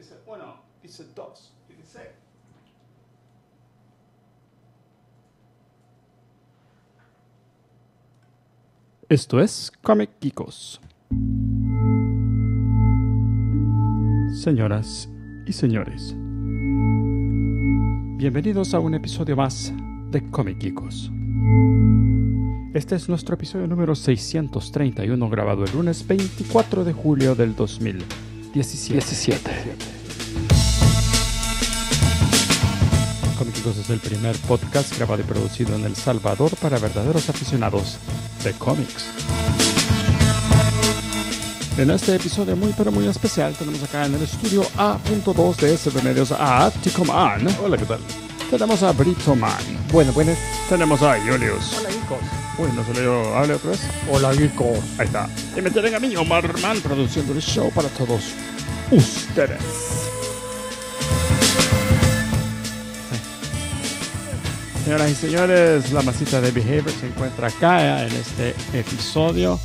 dice, bueno, dice 2, dice, Esto es Comic Geekos. Señoras y señores, bienvenidos a un episodio más de Comic Geekos. Este es nuestro episodio número 631 grabado el lunes 24 de julio del 2000. 17. Comic Cómicos es el primer podcast grabado y producido en El Salvador para verdaderos aficionados de cómics. En este episodio muy pero muy especial tenemos acá en el estudio A.2 de Medios a Man Hola, ¿qué tal? Tenemos a Brito Man Bueno, bueno Tenemos a Julius. Hola, hijos. Uy, no se leo. Hable otra vez. Hola, Geeko. Ahí está. Y me tienen a mí, Omar Man, produciendo el show para todos ustedes. Eh. Señoras y señores, la masita de Behavior se encuentra acá en este episodio.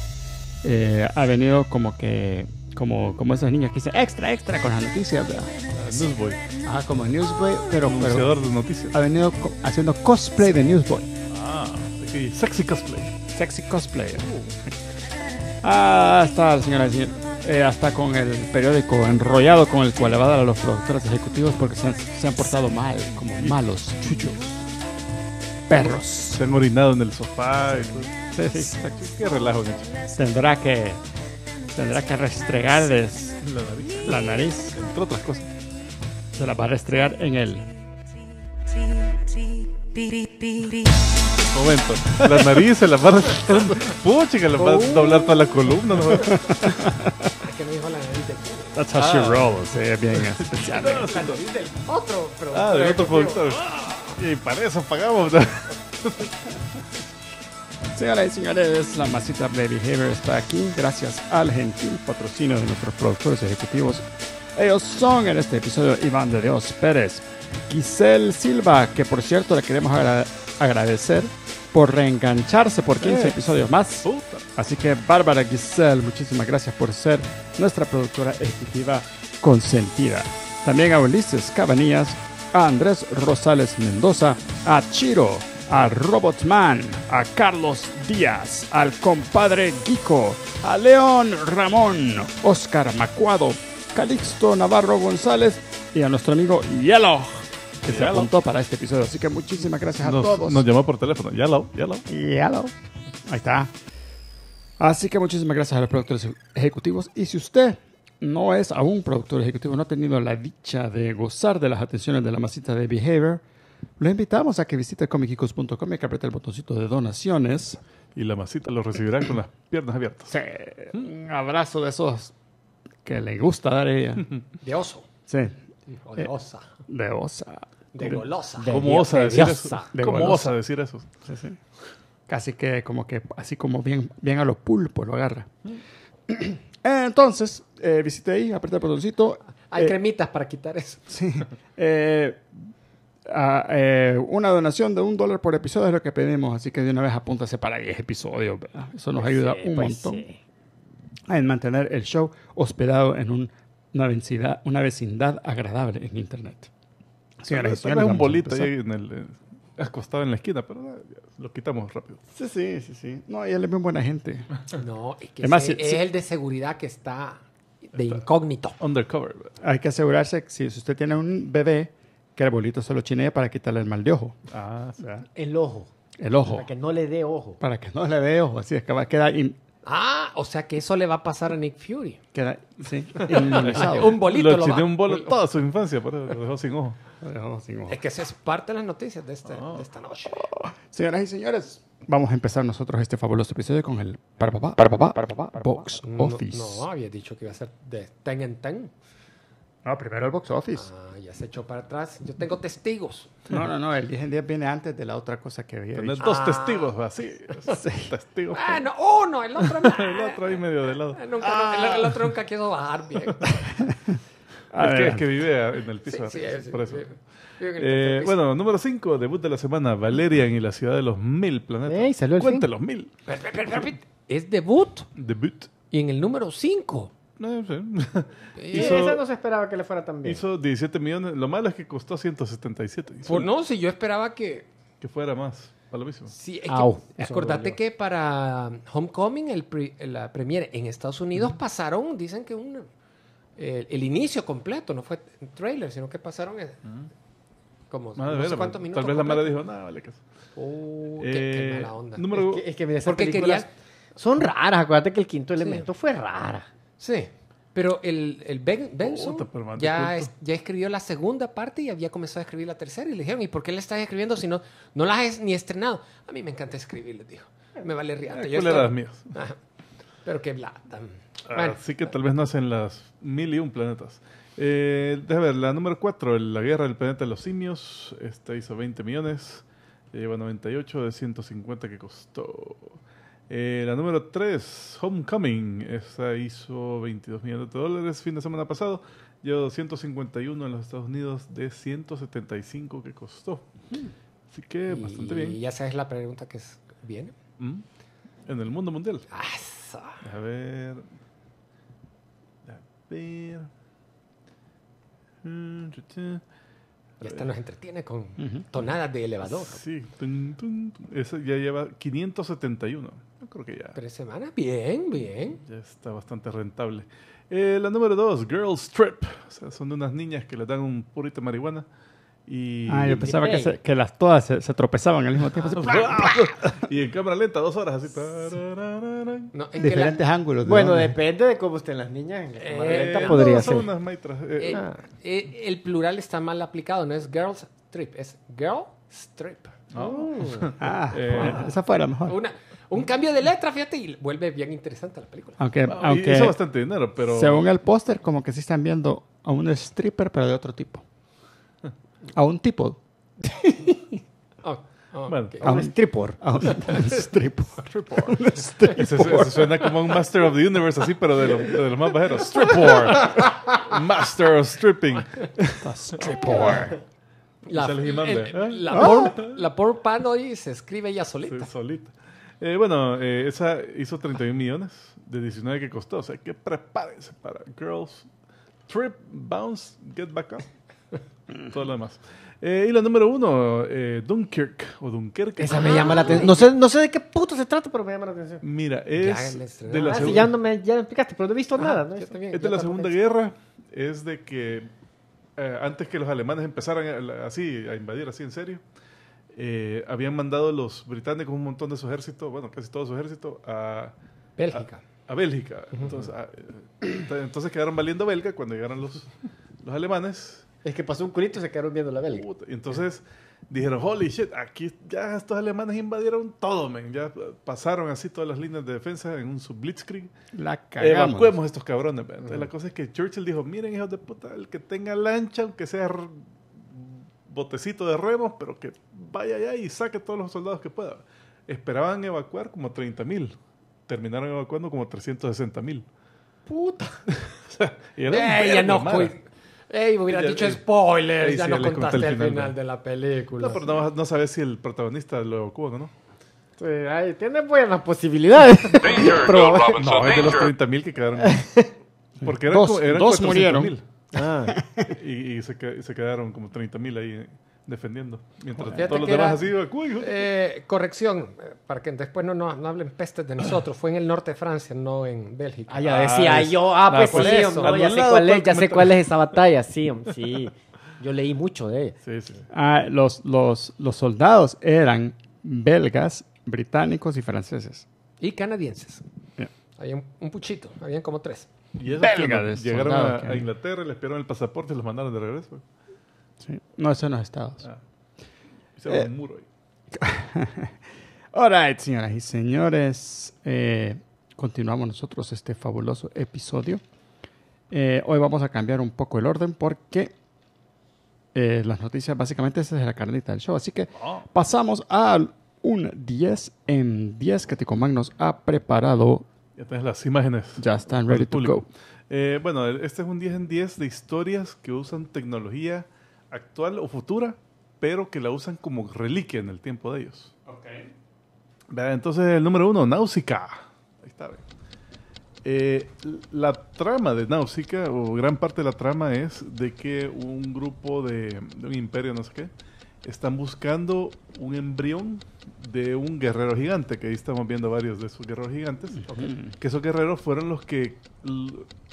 Eh, ha venido como que como, como esos niños que dicen extra, extra con las noticias. Ah, Newsboy. Ah, como Newsboy, pero. Anunciador de noticias. Ha venido haciendo cosplay de Newsboy. Ah sexy cosplay. Sexy cosplay. Uh. Ah, está, señora. Eh, hasta con el periódico enrollado con el cual le va a dar a los productores ejecutivos porque se han, portado mal, como malos chuchos. Perros. Se han orinado en el sofá. Sí, sí, Qué relajo, Tendrá que, tendrá que restregarles la nariz. la nariz. Entre otras cosas. Se la va a restregar en el Momento, las narices, las barras. Pucha, las vas a oh. doblar para la columna. ¿no? que me dijo la nariz That's how she ah. rolls, eh, bien. la otro productor. Ah, del otro productor. Y para eso pagamos. Señoras y señores, la masita de Behavior está aquí gracias al gentil patrocinio de nuestros productores ejecutivos. Ellos son en este episodio Iván de Dios Pérez, Giselle Silva, que por cierto le queremos agradecer por reengancharse por 15 episodios más. Así que Bárbara Giselle, muchísimas gracias por ser nuestra productora ejecutiva consentida. También a Ulises Cabanillas, a Andrés Rosales Mendoza, a Chiro, a Robotman, a Carlos Díaz, al compadre Gico, a León Ramón, Oscar Macuado, Calixto Navarro González y a nuestro amigo Yellow que se apuntó para este episodio. Así que muchísimas gracias a todos. Nos llamó por teléfono. lo, ya lo! Ahí está. Así que muchísimas gracias a los productores ejecutivos. Y si usted no es aún productor ejecutivo, no ha tenido la dicha de gozar de las atenciones de la masita de Behavior, lo invitamos a que visite comicicos.com y que apriete el botoncito de donaciones. Y la masita lo recibirá con las piernas abiertas. Sí, un abrazo de esos que le gusta dar a ella. De oso. Sí. de eh, osa. de osa. De golosa. De golosa osa decir eso? De ¿Cómo decir eso? Sí, Casi que como que, así como bien, bien a los pulpos lo agarra. Mm. Entonces, eh, visité ahí, aprieta el botoncito. Hay eh, cremitas para quitar eso. Sí. Eh, eh, una donación de un dólar por episodio es lo que pedimos, así que de una vez apúntase para 10 episodios. Eso nos pues ayuda un pues montón en mantener el show hospedado en una, vecindad, una vecindad agradable en Internet. Señora, es un bolito ahí eh, acostado en la esquina, pero ah, lo quitamos rápido. Sí, sí, sí, sí. No, él es muy buena gente. No, es que es el de seguridad que está de incógnito. Undercover. Hay que asegurarse que si usted tiene un bebé, que el bolito se lo chinee para quitarle el mal de ojo. Ah, o sea. El ojo. El ojo. Para que no le dé ojo. Para que no le dé ojo. Así es que va a quedar Ah, o sea que eso le va a pasar a Nick Fury. sí, un bolito lo, lo un bolo toda su infancia, por eso lo dejó sin ojo. Es que eso es parte de las noticias de, este- ah. de esta noche. Señoras y señores, vamos a empezar nosotros este fabuloso episodio con el para papá, para papá, para papá, box office. no, había dicho que iba a ser de ten en ten. No, ah, primero el box office. Ah, ya se echó para atrás. Yo tengo testigos. No, no, no. El 10 en 10 viene antes de la otra cosa que había Tienes dos ah. testigos, así. Sí. Testigos. No, uno, el otro. el otro ahí medio de lado. Nunca, ah. el, otro nunca quiso bajar bien. Es que, es que, vive en el piso. Sí, por eso. Eh, bueno, número 5, debut de la semana, Valerian y la ciudad de los mil planetas. Hey, salió el Cuenta los mil. ¿Es debut? Debut. Y en el número 5. No sé. esa no se esperaba que le fuera tan bien. Hizo 17 millones. Lo malo es que costó 177. Pues no, si yo esperaba que. Que fuera más. Para lo mismo. Sí, es que, acordate que para Homecoming, el la premiere en Estados Unidos, pasaron, dicen que un, el, inicio completo, no fue trailer, sino que pasaron. Eh, como, no sé cuántos minutos. Tal vez la madre dijo, nada, vale, qué, oh, eh, mala onda. Número... Es, que, son raras. Acuérdate que el quinto elemento fue rara. Sí. Pero el, el ben, ya, ya escribió la segunda parte y había comenzado a escribir la tercera. Y le dijeron, ¿y por qué la estás escribiendo si no, no la has ni estrenado? A mí me encanta escribir, les dijo. Me vale riata. Eh, estoy... Pero qué Así ah, que tal vez no hacen las mil y un planetas. Eh, déjame ver, la número cuatro, La Guerra del Planeta de los Simios. Esta hizo 20 millones. lleva 98 de 150 que costó. Eh, la número 3, Homecoming. esa hizo 22 millones de dólares fin de semana pasado. Lleva 251 en los Estados Unidos de 175 que costó. Hmm. Así que bastante bien. Y ya sabes la pregunta que es, ¿viene? Mm. En el mundo mundial. A ver. A ver. Mm, y nos entretiene con tonadas de elevador. Sí, ya lleva 571 creo ya. Tres semanas, bien, bien. Ya está bastante rentable. Eh, la número dos, Girls Trip. O sea, son de unas niñas que le dan un purito de marihuana. Y ah, yo pensaba que, que las todas se, tropezaban al mismo tiempo. Ah, y en cámara lenta, dos horas así. No, en Diferentes ángulos. bueno, depende de cómo estén las niñas. En eh, cámara lenta podría ser. Son unas maitras. Eh, ah. el plural está mal aplicado, no es girls trip, es girl strip. Oh. Ah, esa fue la mejor. Una, un cambio de letra, fíjate, y vuelve bien interesante la película. Aunque, ah, aunque hizo bastante dinero, pero... Según el póster, como que sí están viendo a un stripper, pero de otro tipo. A un tipo. oh, oh A un stripper. A un, stripper. stripper. Eso, suena como un Master of the Universe así, pero de, lo, los más bajeros. Stripper. Master of Stripping. stripper. La, el, la, ¿Ah? por, la por se escribe ella solita. solita. Eh, bueno, eh, esa hizo 31 millones de 19 que costó. O sea, que prepárense para Girls Trip, Bounce, Get Back Up. Todo lo demás. Eh, y la número uno, Dunkirk o Dunkerque. Esa me ah, llama la atención. No sé, no sé de qué puto se trata, pero me llama la atención. Mira, es de la ah, segunda... ya, no me, ya explicaste, pero no he visto nada. es de la Segunda Guerra. Es de que antes que los alemanes empezaran así a invadir así en serio, eh, habían mandado los británicos un montón de su ejército, bueno, casi todo su ejército, a Bélgica. A, Bélgica. Ah, eh, entonces, quedaron valiendo belga cuando llegaron los, los alemanes. Es que pasó un curito, y se quedaron viendo la belga. entonces dijeron, holy shit, aquí ya estos alemanes invadieron todo, men. Ya pasaron así todas las líneas de defensa en un blitzkrieg. La cagamos. Evacuemos estos cabrones, Entonces la cosa es que Churchill dijo, miren, hijos de puta, el que tenga lancha, aunque sea botecito de remos, pero que vaya allá y saque todos los soldados que pueda. Esperaban evacuar como 30.000. Terminaron evacuando como 360.000. Puta. o sea, eh, Ey, me dicho spoilers, ya, no contaste el final, de la película. No, pero no, sabes si el protagonista lo evacuó no. Sí, tiene buenas posibilidades. pero, no, es de los 30.000 que quedaron. Porque eran, dos, eran dos murieron. Ah, y, se, quedaron como 30.000 mil ahí eh, defendiendo. Mientras todos los demás así, eh, Corrección, eh, para que después no, no, hablen pestes de nosotros. Fue en el norte de Francia, no en Bélgica. Ah, ya decía ah, yo, ah, pues, pues ya, sé cuál, es, ya sé esa batalla, sí, sí. Yo leí mucho de ella. Ah, los, los, los soldados eran belgas, británicos y franceses. Y canadienses. Yeah. Había un, un puchito, habían como tres. Y eso Belga llegaron a, Inglaterra, les pidieron el pasaporte y los mandaron de regreso. No, eso en los Estados. Ah. Hicieron eh. un muro ahí. right, señoras y señores. Eh, continuamos nosotros este fabuloso episodio. Eh, hoy vamos a cambiar un poco el orden porque las noticias básicamente esa es la carnita del show. Así que ah. pasamos a un 10 en 10 que Tico Magnos ha preparado ya tienes las imágenes. Ya están ready to go. Eh, bueno, este es un 10 en 10 de historias que usan tecnología actual o futura, pero que la usan como reliquia en el tiempo de ellos. Ok. entonces, el número uno, Náusica. Ahí está, eh, la trama de Náusica, o gran parte de la trama, es de que un grupo de, de un imperio, no sé qué, están buscando un embrión de un guerrero gigante, que ahí estamos viendo varios de esos guerreros gigantes, que esos guerreros fueron los que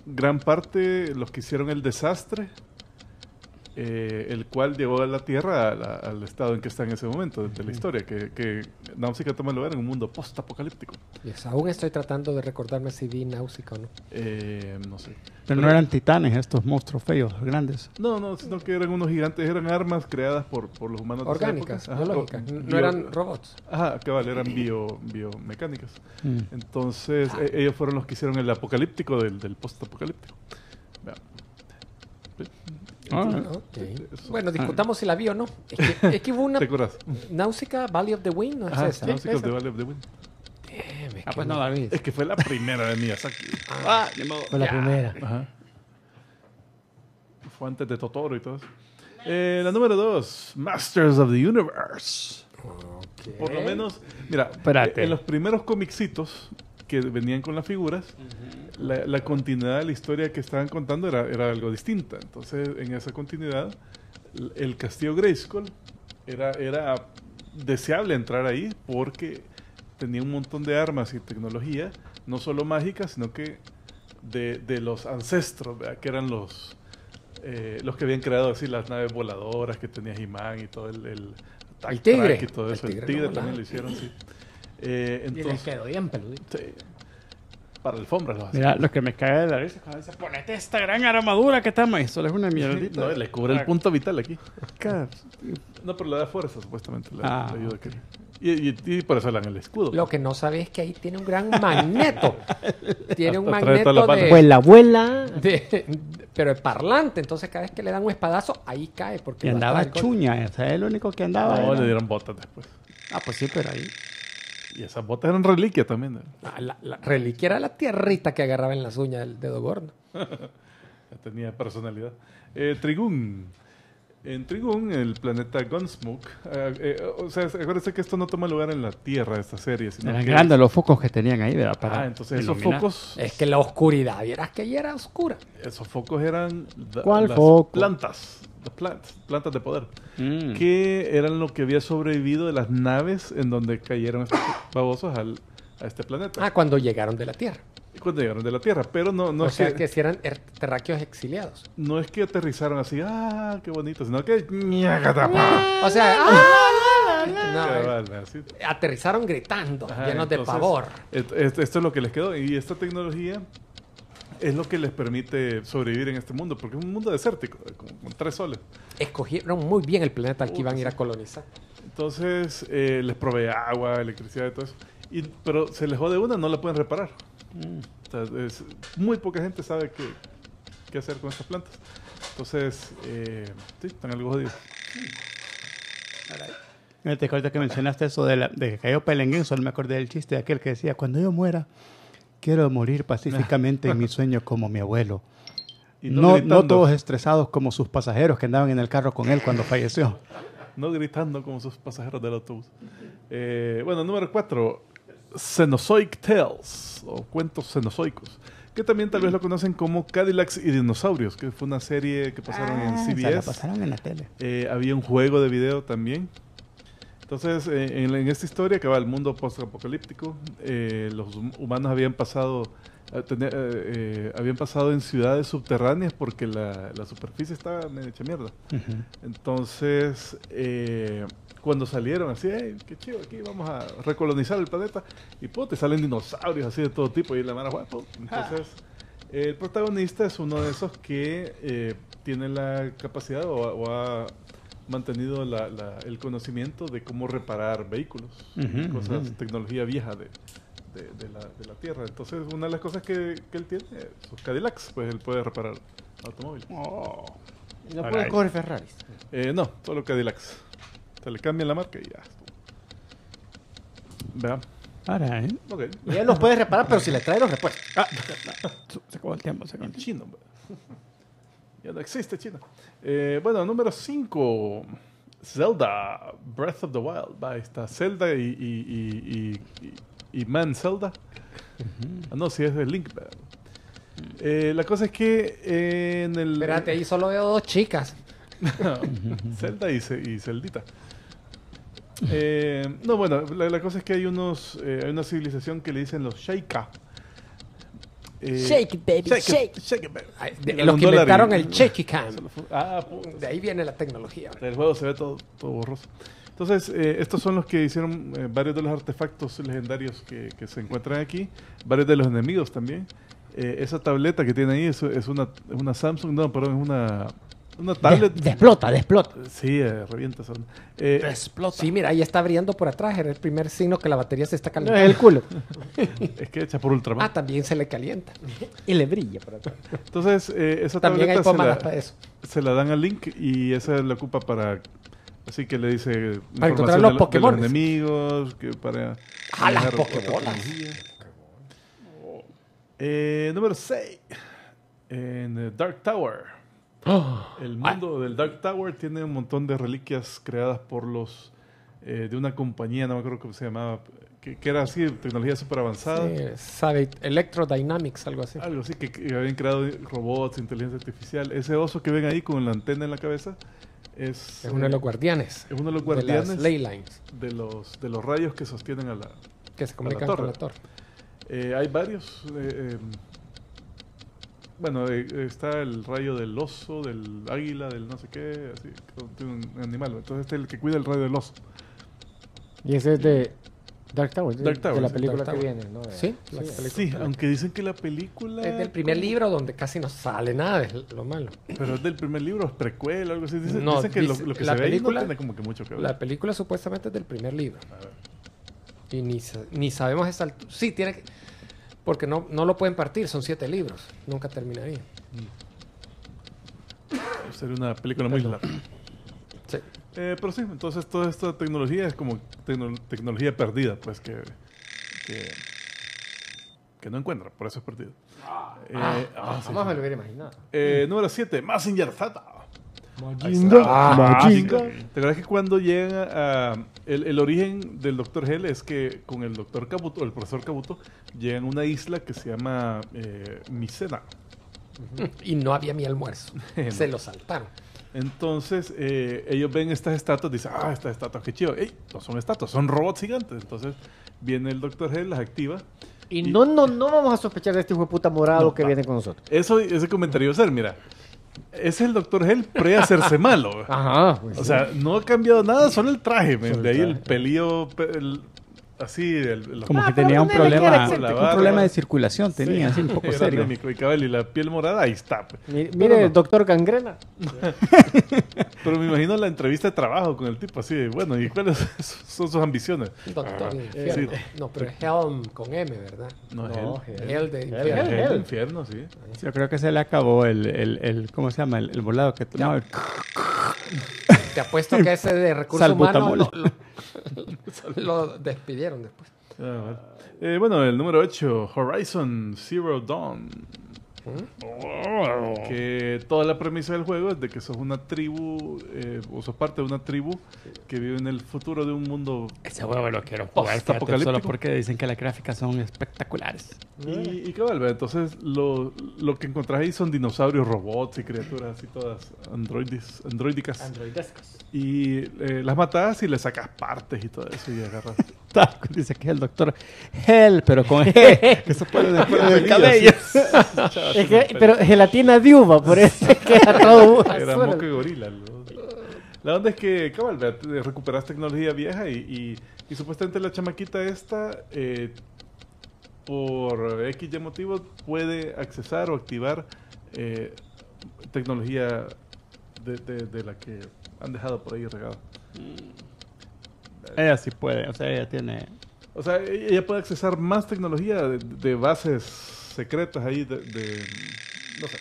gran parte, los que hicieron el desastre eh, el cual llevó a la Tierra al estado en que está en ese momento desde la historia, que, que Náusica toma lugar en un mundo post-apocalíptico. aún estoy tratando de recordarme si vi Náusica o no. Eh, no sé. Pero, no eran titanes estos monstruos feos, grandes. No, no, sino que eran unos gigantes, eran armas creadas por, por los humanos. Orgánicas, no eran robots. Ajá, que vale, eran bio, biomecánicas. Mm. Entonces, ah. e-, ellos fueron los que hicieron el apocalíptico del, del post-apocalíptico. Ah, okay. Bueno, ah. discutamos si la vi o no. Es que, es hubo una. ¿Te Valley of the Wind, ¿no es ah, esa? Valley of the Wind. ah, pues no la vi. Es que fue la primera de mías. Ah, ah Fue la primera. Fue antes de Totoro y todo eso. Eh, la número dos, Masters of the Universe. Okay. Por lo menos, mira, Espérate. Eh, en los primeros comicitos que venían con las figuras, la, continuidad de la historia que estaban contando era, algo distinta. Entonces, en esa continuidad, el castillo Grayskull era, era deseable entrar ahí porque tenía un montón de armas y tecnología, no solo mágica, sino que de, los ancestros, que eran los, eh, los que habían creado así las naves voladoras que tenía imán y todo el, el, tigre, El tigre, también lo hicieron, sí entonces, eh, y les quedó bien peludito. Para alfombras lo hace. Mira, lo que me cae de la risa es cuando dice, ponete esta gran armadura que está maestro es una mierdita. le cubre el ah. punto vital aquí. no, pero le da fuerza, supuestamente. Ah, ayuda que... Y, y, por eso le dan el escudo. Lo que no sabes es que ahí tiene un gran magneto. tiene un magneto de... Vuela, abuela. pero es parlante. Entonces cada vez que le dan un espadazo, ahí cae. Porque y andaba chuña. Ese es el único que andaba. No, le dieron botas después. Ah, pues sí, pero ahí... Y esas botas eran reliquia también. Ah, la, reliquia era la tierrita que agarraba en las uñas el dedo gordo. tenía personalidad. Eh, Trigún. En Trigún, el planeta Gunsmoke, eh, eh, o sea, acuérdense que esto no toma lugar en la Tierra, esta serie. Sino Eran los focos que tenían ahí, ¿verdad? ah, entonces esos focos... Es que la oscuridad, vieras que ya era oscura. Esos focos eran ¿Cuál las plantas las plantas, plantas de poder, ¿Qué mm. que eran lo que había sobrevivido de las naves en donde cayeron estos babosos al, a este planeta. Ah, cuando llegaron de la Tierra. Cuando llegaron de la Tierra, pero no, no o sea, que, que eran er, terráqueos exiliados. No es que aterrizaron así, ah, qué bonito, sino que... o sea... Ah, no, eh. aterrizaron gritando, llenos de pavor. esto, es lo que les quedó. Y esta tecnología es lo que les permite sobrevivir en este mundo, porque es un mundo desértico, con, tres soles. Escogieron muy bien el planeta al que iban a ir a colonizar. Entonces, eh, les provee agua, electricidad y todo eso. Y, pero se les jode una, no la pueden reparar. Mm. muy poca gente sabe qué, qué, hacer con estas plantas. Entonces, eh, sí, están algo jodidos. Te Ahorita que mencionaste eso de, de que cayó Pelenguín, solo me acordé del chiste de aquel que decía, cuando yo muera, Quiero morir pacíficamente en mi sueño como mi abuelo. Y no, no, todos estresados como sus pasajeros que andaban en el carro con él cuando falleció. No gritando como sus pasajeros del autobús. Eh, bueno, número cuatro, Cenozoic Tales, o cuentos cenozoicos, que también tal vez lo conocen como Cadillacs y Dinosaurios, que fue una serie que pasaron en ah, CBS. Sí, pasaron en la tele. Eh, había un juego de video también entonces, eh, en, esta historia que va al mundo post-apocalíptico, eh, los humanos habían pasado, eh, habían pasado en ciudades subterráneas porque la, superficie estaba hecha mierda. Entonces, cuando salieron así, qué chido, aquí vamos a recolonizar el planeta, y te salen dinosaurios así de todo tipo, y la guapo. Ah. Entonces, el protagonista es uno de esos que tiene la capacidad o, o mantenido el conocimiento de cómo reparar vehículos, tecnología vieja de, de, la, de, la, tierra. Entonces, una de las cosas que, que, él tiene, sus Cadillacs, pues él puede reparar automóviles. Oh. no puede coger Ferraris? Eh, no, solo Cadillacs. Se le cambia la marca y ya. veamos Ahora, ¿eh? Okay. Y él los puede reparar, pero si le trae los repuestos. Ah, se acabó el tiempo, se acabó el chino, ya no existe China. Eh, bueno, número 5. Zelda, Breath of the Wild. Va, está Zelda y, y, y, Man Zelda. Ah, no, si es de Link. Eh, la cosa es que eh, en el... Espérate, ahí solo veo dos chicas. Zelda y, y no, bueno, la, cosa es que hay unos hay una civilización que le dicen los Sheikah eh, shake it, baby, shake. it, baby. los que inventaron el shaky cam. Ah, ah, pues. De ahí viene la tecnología. El juego se ve todo, todo borroso. Entonces, eh, estos son los que hicieron eh, varios de los artefactos legendarios que, que se encuentran aquí, varios de los enemigos también. esa tableta que tiene ahí es, es una, es una Samsung, no, perdón, es una una tablet. desplota, desplota. Sí, eh, revienta eh, desplota. Sí, mira, ahí está brillando por atrás. Era el primer signo que la batería se está calentando. Eh, el culo. es que echa por ultramar. Ah, también se le calienta. y le brilla por atrás. Entonces, eh, esa también hay pomadas para eso. Se la dan al Link y esa la ocupa para. Así que le dice. Para encontrar los Pokémon. Los enemigos, que para. ¡Ah, las Pokémon, número 6. En Dark Tower. el mundo del Dark Tower tiene un montón de reliquias creadas por los eh, de una compañía, no me acuerdo cómo se llamaba, que, era así, tecnología súper avanzada. sabe, Electrodynamics, algo así. Algo así, que, habían creado robots, inteligencia artificial. Ese oso que ven ahí con la antena en la cabeza es... Es uno de los guardianes. Es uno de los guardianes. De De los, de los rayos que sostienen a la... Que se comunican Con la torre. Eh, hay varios... Eh, em, bueno, eh, está el rayo del oso, del águila, del no sé qué, así, un animal. Entonces este es el que cuida el rayo del oso. Y ese es de Dark Tower, Dark de, la película que viene, ¿no? Sí, aunque dicen que la película... Es del primer libro donde casi no sale nada, es lo malo. Pero es del primer libro, es o algo así. Dicen, no, que lo, que la se película, ve ahí tiene como que mucho que ver. La película supuestamente es del primer libro. A ver. Y ni, ni sabemos altura. Sí, tiene que... Porque no, lo pueden partir, son siete libros. Nunca terminaría. Sería una película muy larga. Sí. Eh, pero sí, entonces toda esta tecnología es como tecnología perdida, pues que, que, no encuentra, por eso es perdida. Ah, eh, ah, me lo hubiera imaginado. Eh, número 7, Massinger Z. Ah, ¿Te acuerdas que cuando llegan a, el, origen del Dr. Hell es que con el Dr. Kabuto, el profesor cabuto llegan a una isla que se llama eh, Micena. Y no había mi almuerzo. se lo saltaron. Entonces, eh, ellos ven estas estatuas, dicen, ah, estas estatuas, qué chido. Ey, no son estatuas, son robots gigantes. Entonces, viene el Dr. Hell, las activa. Y, no, no, no vamos a sospechar de este hijo de puta morado que viene con nosotros. Eso, ese comentario va ser, mira es el doctor Hell pre-hacerse malo. Ajá. Pues o sea, no ha cambiado nada, solo el traje, De ahí el pelío, Así, Como ah, que tenía un problema, un problema de circulación, tenía, así un poco serio. y y la piel morada, ahí está. Pues. Mire, doctor Gangrena. pero me imagino la entrevista de trabajo con el tipo, así, bueno, ¿y cuáles son sus ambiciones? Doctor, ah, infierno no, pero es Helm con M, ¿verdad? No, no de infierno. de infierno, sí. Yo creo que se le acabó el, el, el ¿cómo se llama? El, volado que te apuesto que ese de recursos humanos lo, despidieron después. Ah, eh, bueno, el número 8, Horizon Zero Dawn. Que toda la premisa del juego es de que sos una tribu, eh, o sos parte de una tribu que vive en el futuro de un mundo. Ese juego lo quiero jugar solo porque dicen que las gráficas son espectaculares. Y, y qué entonces lo, lo, que encontrás ahí son dinosaurios, robots y criaturas y todas androides, androidicas. Y eh, las matas y le sacas partes y todo eso y agarras. Dice que es el doctor Hell, pero con que se puede después de cabello. pero gelatina de uva, por eso es era todo Era gorila. La onda es que, cabal, recuperas tecnología vieja y, supuestamente la chamaquita esta, eh, por X motivo motivos, puede accesar o activar eh, tecnología de, la que han dejado por ahí regado. Ella sí puede, o sea, ella tiene... O sea, ella puede accesar más tecnología de bases secretas ahí de, no sé.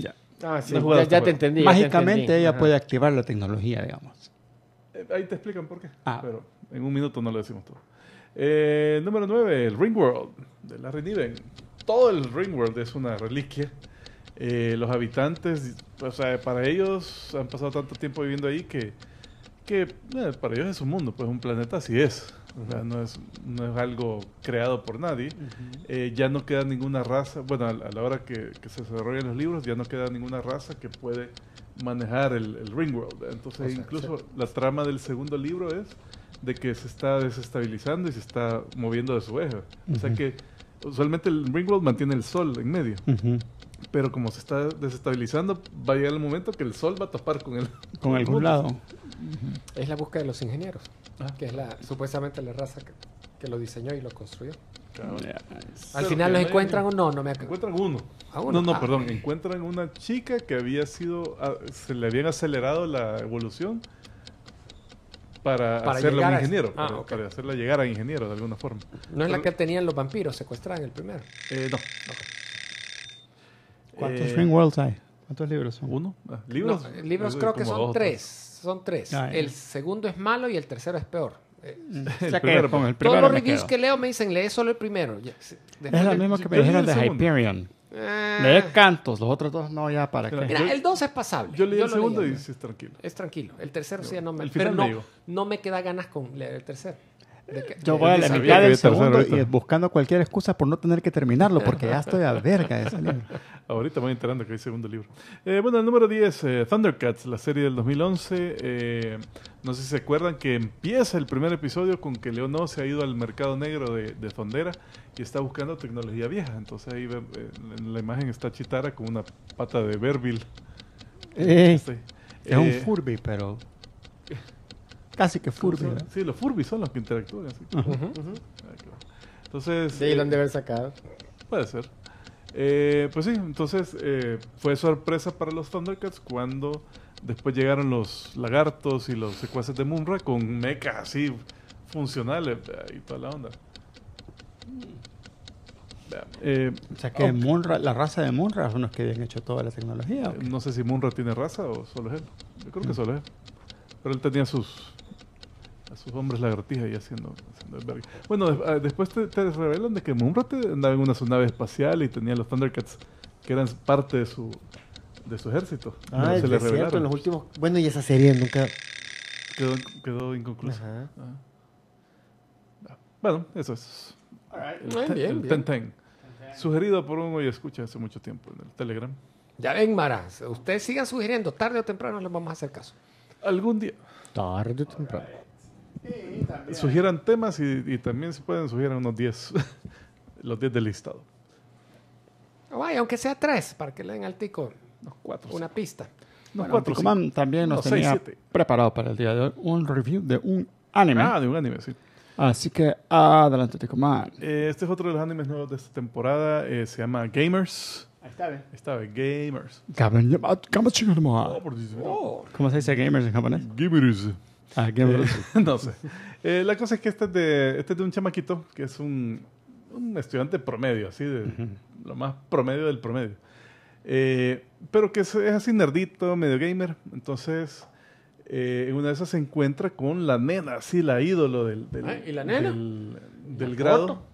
Ya. Ah, sí, ya, te entendí. Mágicamente ella puede activar la tecnología, digamos. Eh, ahí te explican por qué. Ah. Pero en un minuto no lo decimos todo. Eh, número 9, el Ringworld de la Niven. Todo el Ringworld es una reliquia. Eh, los habitantes, o sea, para ellos han pasado tanto tiempo viviendo ahí que, que para ellos es un mundo, pues un planeta así es no es, no es algo creado por nadie. Eh, ya no queda ninguna raza, bueno, a, la hora que, se desarrollan los libros, ya no queda ninguna raza que puede manejar el, Ringworld. Entonces, incluso la trama del segundo libro es de que se está desestabilizando y se está moviendo de su eje. O sea que usualmente el Ringworld mantiene el sol en medio. Pero como se está desestabilizando, va a llegar el momento que el sol va a topar con el... ¿Con algún lado. Es la búsqueda de los ingenieros. Ah. Que es la, supuestamente la raza que, lo diseñó y lo construyó. Al final los encuentran o no, no me Encuentran uno. No, no, ah. perdón. Encuentran una chica que había sido. Ah, se le habían acelerado la evolución para, hacerla un ingeniero. para, hacerla llegar a ingeniero de alguna forma. ¿No es la que tenían los vampiros secuestran el primero? Eh, no. ¿Cuántos eh, hay? ¿Cuántos libros son? ¿Uno? Ah, ¿Libros? libros eh, creo que son tres. Son tres. Ah, el segundo es malo y el tercero es peor. Mm. Eh, todos los reviews que leo me dicen, lee solo el primero. es lo mismo que me dijeron de Hyperion. Eh. cantos, los otros dos no, ya para qué. Mira, el dos es pasable. Yo leí el segundo y es tranquilo. Es tranquilo. El tercero sí ya no me. El pero no, no me queda ganas con leer el tercero yo eh, voy a la mitad del segundo y eh, buscando cualquier excusa por no tener que terminarlo, porque ya estoy a verga de ese libro. Ahorita voy enterando que hay segundo libro. Eh, bueno, el número 10, Thundercats, la serie del 2011. Eh, no sé si se acuerdan que empieza el primer episodio con que Leonor se ha ido al mercado negro de, Fondera y está buscando tecnología vieja. Entonces ahí en la imagen está Chitara con una pata de Verbil. Este, es un Furby, pero Casi que Furby. Sí, los Furby son los que interactúan. Así Entonces. De ahí lo han de eh, haber sacado. Puede ser. Eh, pues sí, entonces eh, fue sorpresa para los Thundercats cuando después llegaron los lagartos y los secuaces de Munra con mechas así funcionales y toda la onda. Mm. o sea que la raza de Munra son los que habían hecho toda la tecnología. No sé si Munra tiene raza o solo es él. Yo creo que mm. solo es él. Pero él tenía sus, a sus hombres lagartijas y haciendo, haciendo el Bueno, ah, después te, revelan de que te andaba en una nave espacial y tenía los Thundercats que eran parte de su de su ejército. Ah, los últimos. Bueno, y esa serie nunca quedó, inconclusa. Ah. Bueno, eso es. Right. bien, Ten Sugerido por uno y escucha hace mucho tiempo en el Telegram. Ya ven, Mara, ustedes sigan sugiriendo, tarde o temprano les vamos a hacer caso. Algún día. Tarde o temprano. Sugieran temas y, también se pueden sugerir unos 10, los 10 del listado. Ah, vaya, aunque sea 3, para que le den al tico no, cuatro, una pista. No, bueno, cuatro, Man también nos tenía preparado para el día de hoy un review de un anime. Ah, de un anime, Así que adelante, Tico Man eh, este es otro de los animes nuevos de esta temporada. Eh, se llama Gamers. Ahí está bien. Está bien, Gamers. Gamers. Oh, ¿Cómo se dice Gamers en japonés? Gamers. Ah, qué eh, no sé. Eh, la cosa es que este, este es de, un chamaquito que es un, estudiante promedio, así, de, lo más promedio del promedio. Eh, pero que es, así nerdito, medio gamer. Entonces, una de esas se encuentra con la nena, así, la ídolo del, del, ah, del, grado.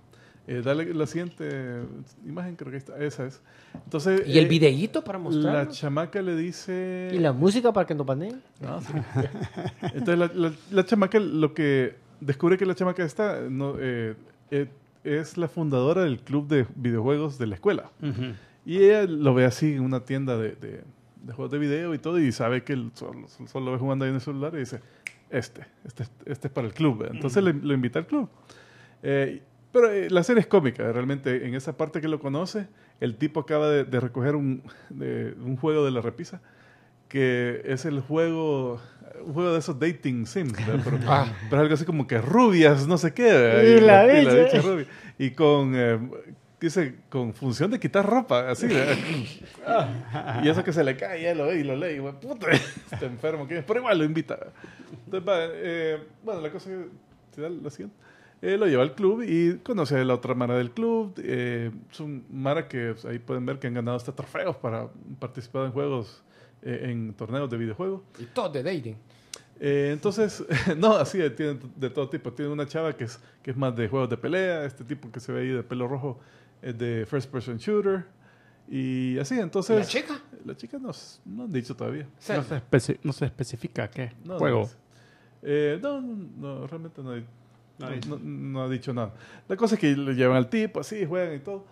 Eh, dale la siguiente imagen, creo que está, esa es. Entonces, y el eh, videíto para mostrar. La chamaca le dice. Y la música para que no paneen. No, Entonces, la, chamaca lo que descubre que la chamaca está no, eh, es la fundadora del club de videojuegos de la escuela. Y ella lo ve así en una tienda de, juegos de video y todo, y sabe que solo, lo ve jugando ahí en el celular y dice: Este, este, este es para el club. Entonces lo invita al club. Pero eh, la serie es cómica, realmente en esa parte que lo conoce, el tipo acaba de, recoger un, juego de la repisa, que es el juego, un juego de esos dating sims, pero, ah. algo así como que rubias, no sé qué. Y, la, la, la rubia. y con... Eh, dice, con función de quitar ropa, así. y eso que se le cae, ya lo ve y lo lee, y puta, está enfermo, pero igual lo invita. Entonces, eh, bueno, la cosa es... la siguiente. Eh, lo lleva al club y conoce a la otra Mara del club. Eh, son Mara que pues, ahí pueden ver que han ganado hasta trofeos para participar en juegos, eh, en torneos de videojuegos. Y todo de dating. Eh, entonces, no, así tiene de todo tipo. Tiene una chava que es, que es más de juegos de pelea, este tipo que se ve ahí de pelo rojo es de first person shooter. Y así, entonces. ¿La chica? La chica no, no han dicho todavía. No se, especifica qué juego. No, no, realmente no hay no, ha dicho nada. La cosa es que le llevan al tipo, así, juegan y todo.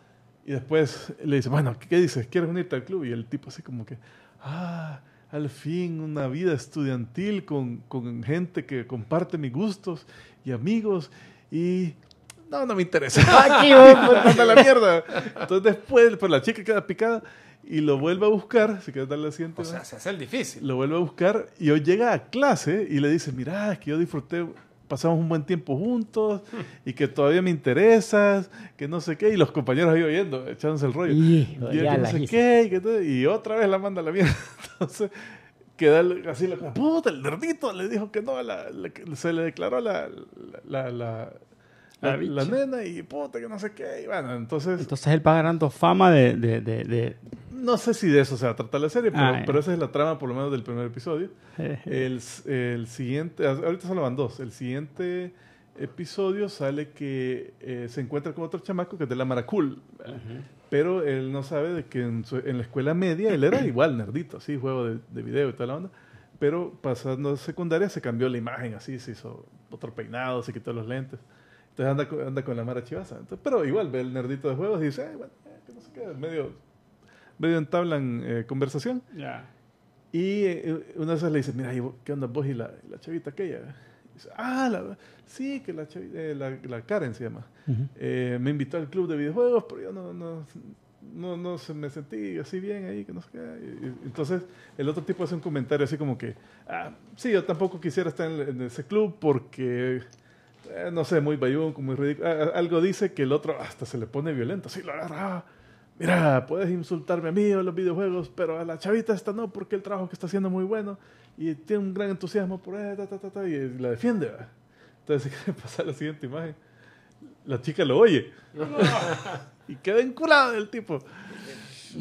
Y después le dice, bueno, ¿qué, dices? ¿Quieres unirte al club? Y el tipo así como que, ah, al fin una vida estudiantil con, gente que comparte mis gustos y amigos. Y no, no me interesa. Aquí ah, la mierda. Entonces después, por pues, la chica queda picada y lo vuelve a buscar, si queda darle asiento. O sea, se hace el difícil. Lo vuelve a buscar y hoy llega a clase y le dice, mira, es que yo disfruté pasamos un buen tiempo juntos y que todavía me interesas, que no sé qué, y los compañeros ahí oyendo, echándose el rollo. Y, no sé qué, y, y, otra vez la manda la mierda. Entonces, queda así la puta, el nerdito le dijo que no, se le declaró la, la, nena y puta que no sé qué. entonces... Entonces él va ganando fama de... de, No sé si de eso se va a tratar la serie, pero, ah, pero esa es la trama por lo menos del primer episodio. el, el, siguiente... Ah, ahorita solo van dos. El siguiente episodio sale que eh, se encuentra con otro chamaco que es de la Maracul. Pero él no sabe de que en, la escuela media él era igual, nerdito, así, juego de, video y toda la onda pero pasando a secundaria se cambió la imagen, así se hizo otro peinado, se quitó los lentes. Entonces anda, con, anda con la Mara Chivasa. pero igual ve el nerdito de juegos y dice, bueno, que no sé qué, medio, medio entablan eh, conversación. Y eh, eh, una vez le dice, mira, ¿qué onda vos y la, la chavita aquella? Dice, ah, sí, que la, chavita, la, Karen se llama. me invitó al club de videojuegos, pero yo no, no, no, no se me sentí así bien ahí, que no sé qué. entonces, el otro tipo hace un comentario así como que, ah, sí, yo tampoco quisiera estar en ese club porque eh, no sé, muy bayunco, muy ridículo. algo dice que el otro hasta se le pone violento, sí, lo agarra. Mira, puedes insultarme a mí o a los videojuegos, pero a la chavita esta no, porque el trabajo que está haciendo es muy bueno y tiene un gran entusiasmo por ella, eh, ta, ta, y la defiende. Entonces, ¿qué pasa la siguiente imagen? La chica lo oye y queda enculado el tipo.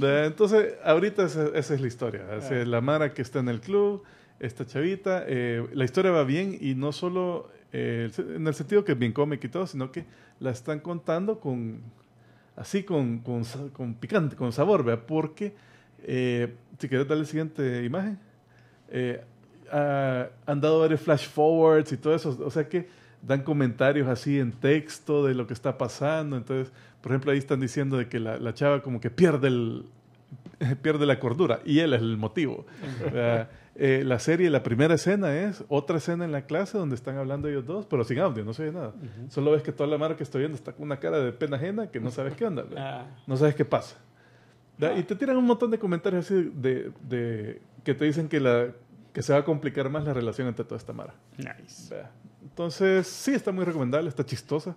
Entonces, ahorita esa, es la historia. Ah. Es la Mara que está en el club, esta chavita. Eh, la historia va bien y no solo eh, en el sentido que es bien cómic y todo, sino que la están contando con así, con, con, picante, con sabor, ¿verdad? Porque, eh, si quieres darle la siguiente imagen, eh, ah, han dado varios flash forwards y todo eso, o sea que dan comentarios así en texto de lo que está pasando, entonces, por ejemplo, ahí están diciendo de que la, la chava como que pierde el pierde la cordura y él es el motivo. Eh, la serie, la primera escena es otra escena en la clase donde están hablando ellos dos, pero sin audio, no se ve nada. Solo ves que toda la mara que estoy viendo está con una cara de pena ajena que no sabes qué onda, ah. no sabes qué pasa. Y te tiran un montón de comentarios así de, de, que te dicen que, la, que se va a complicar más la relación entre toda esta mara. Nice. Entonces, sí, está muy recomendable, está chistosa.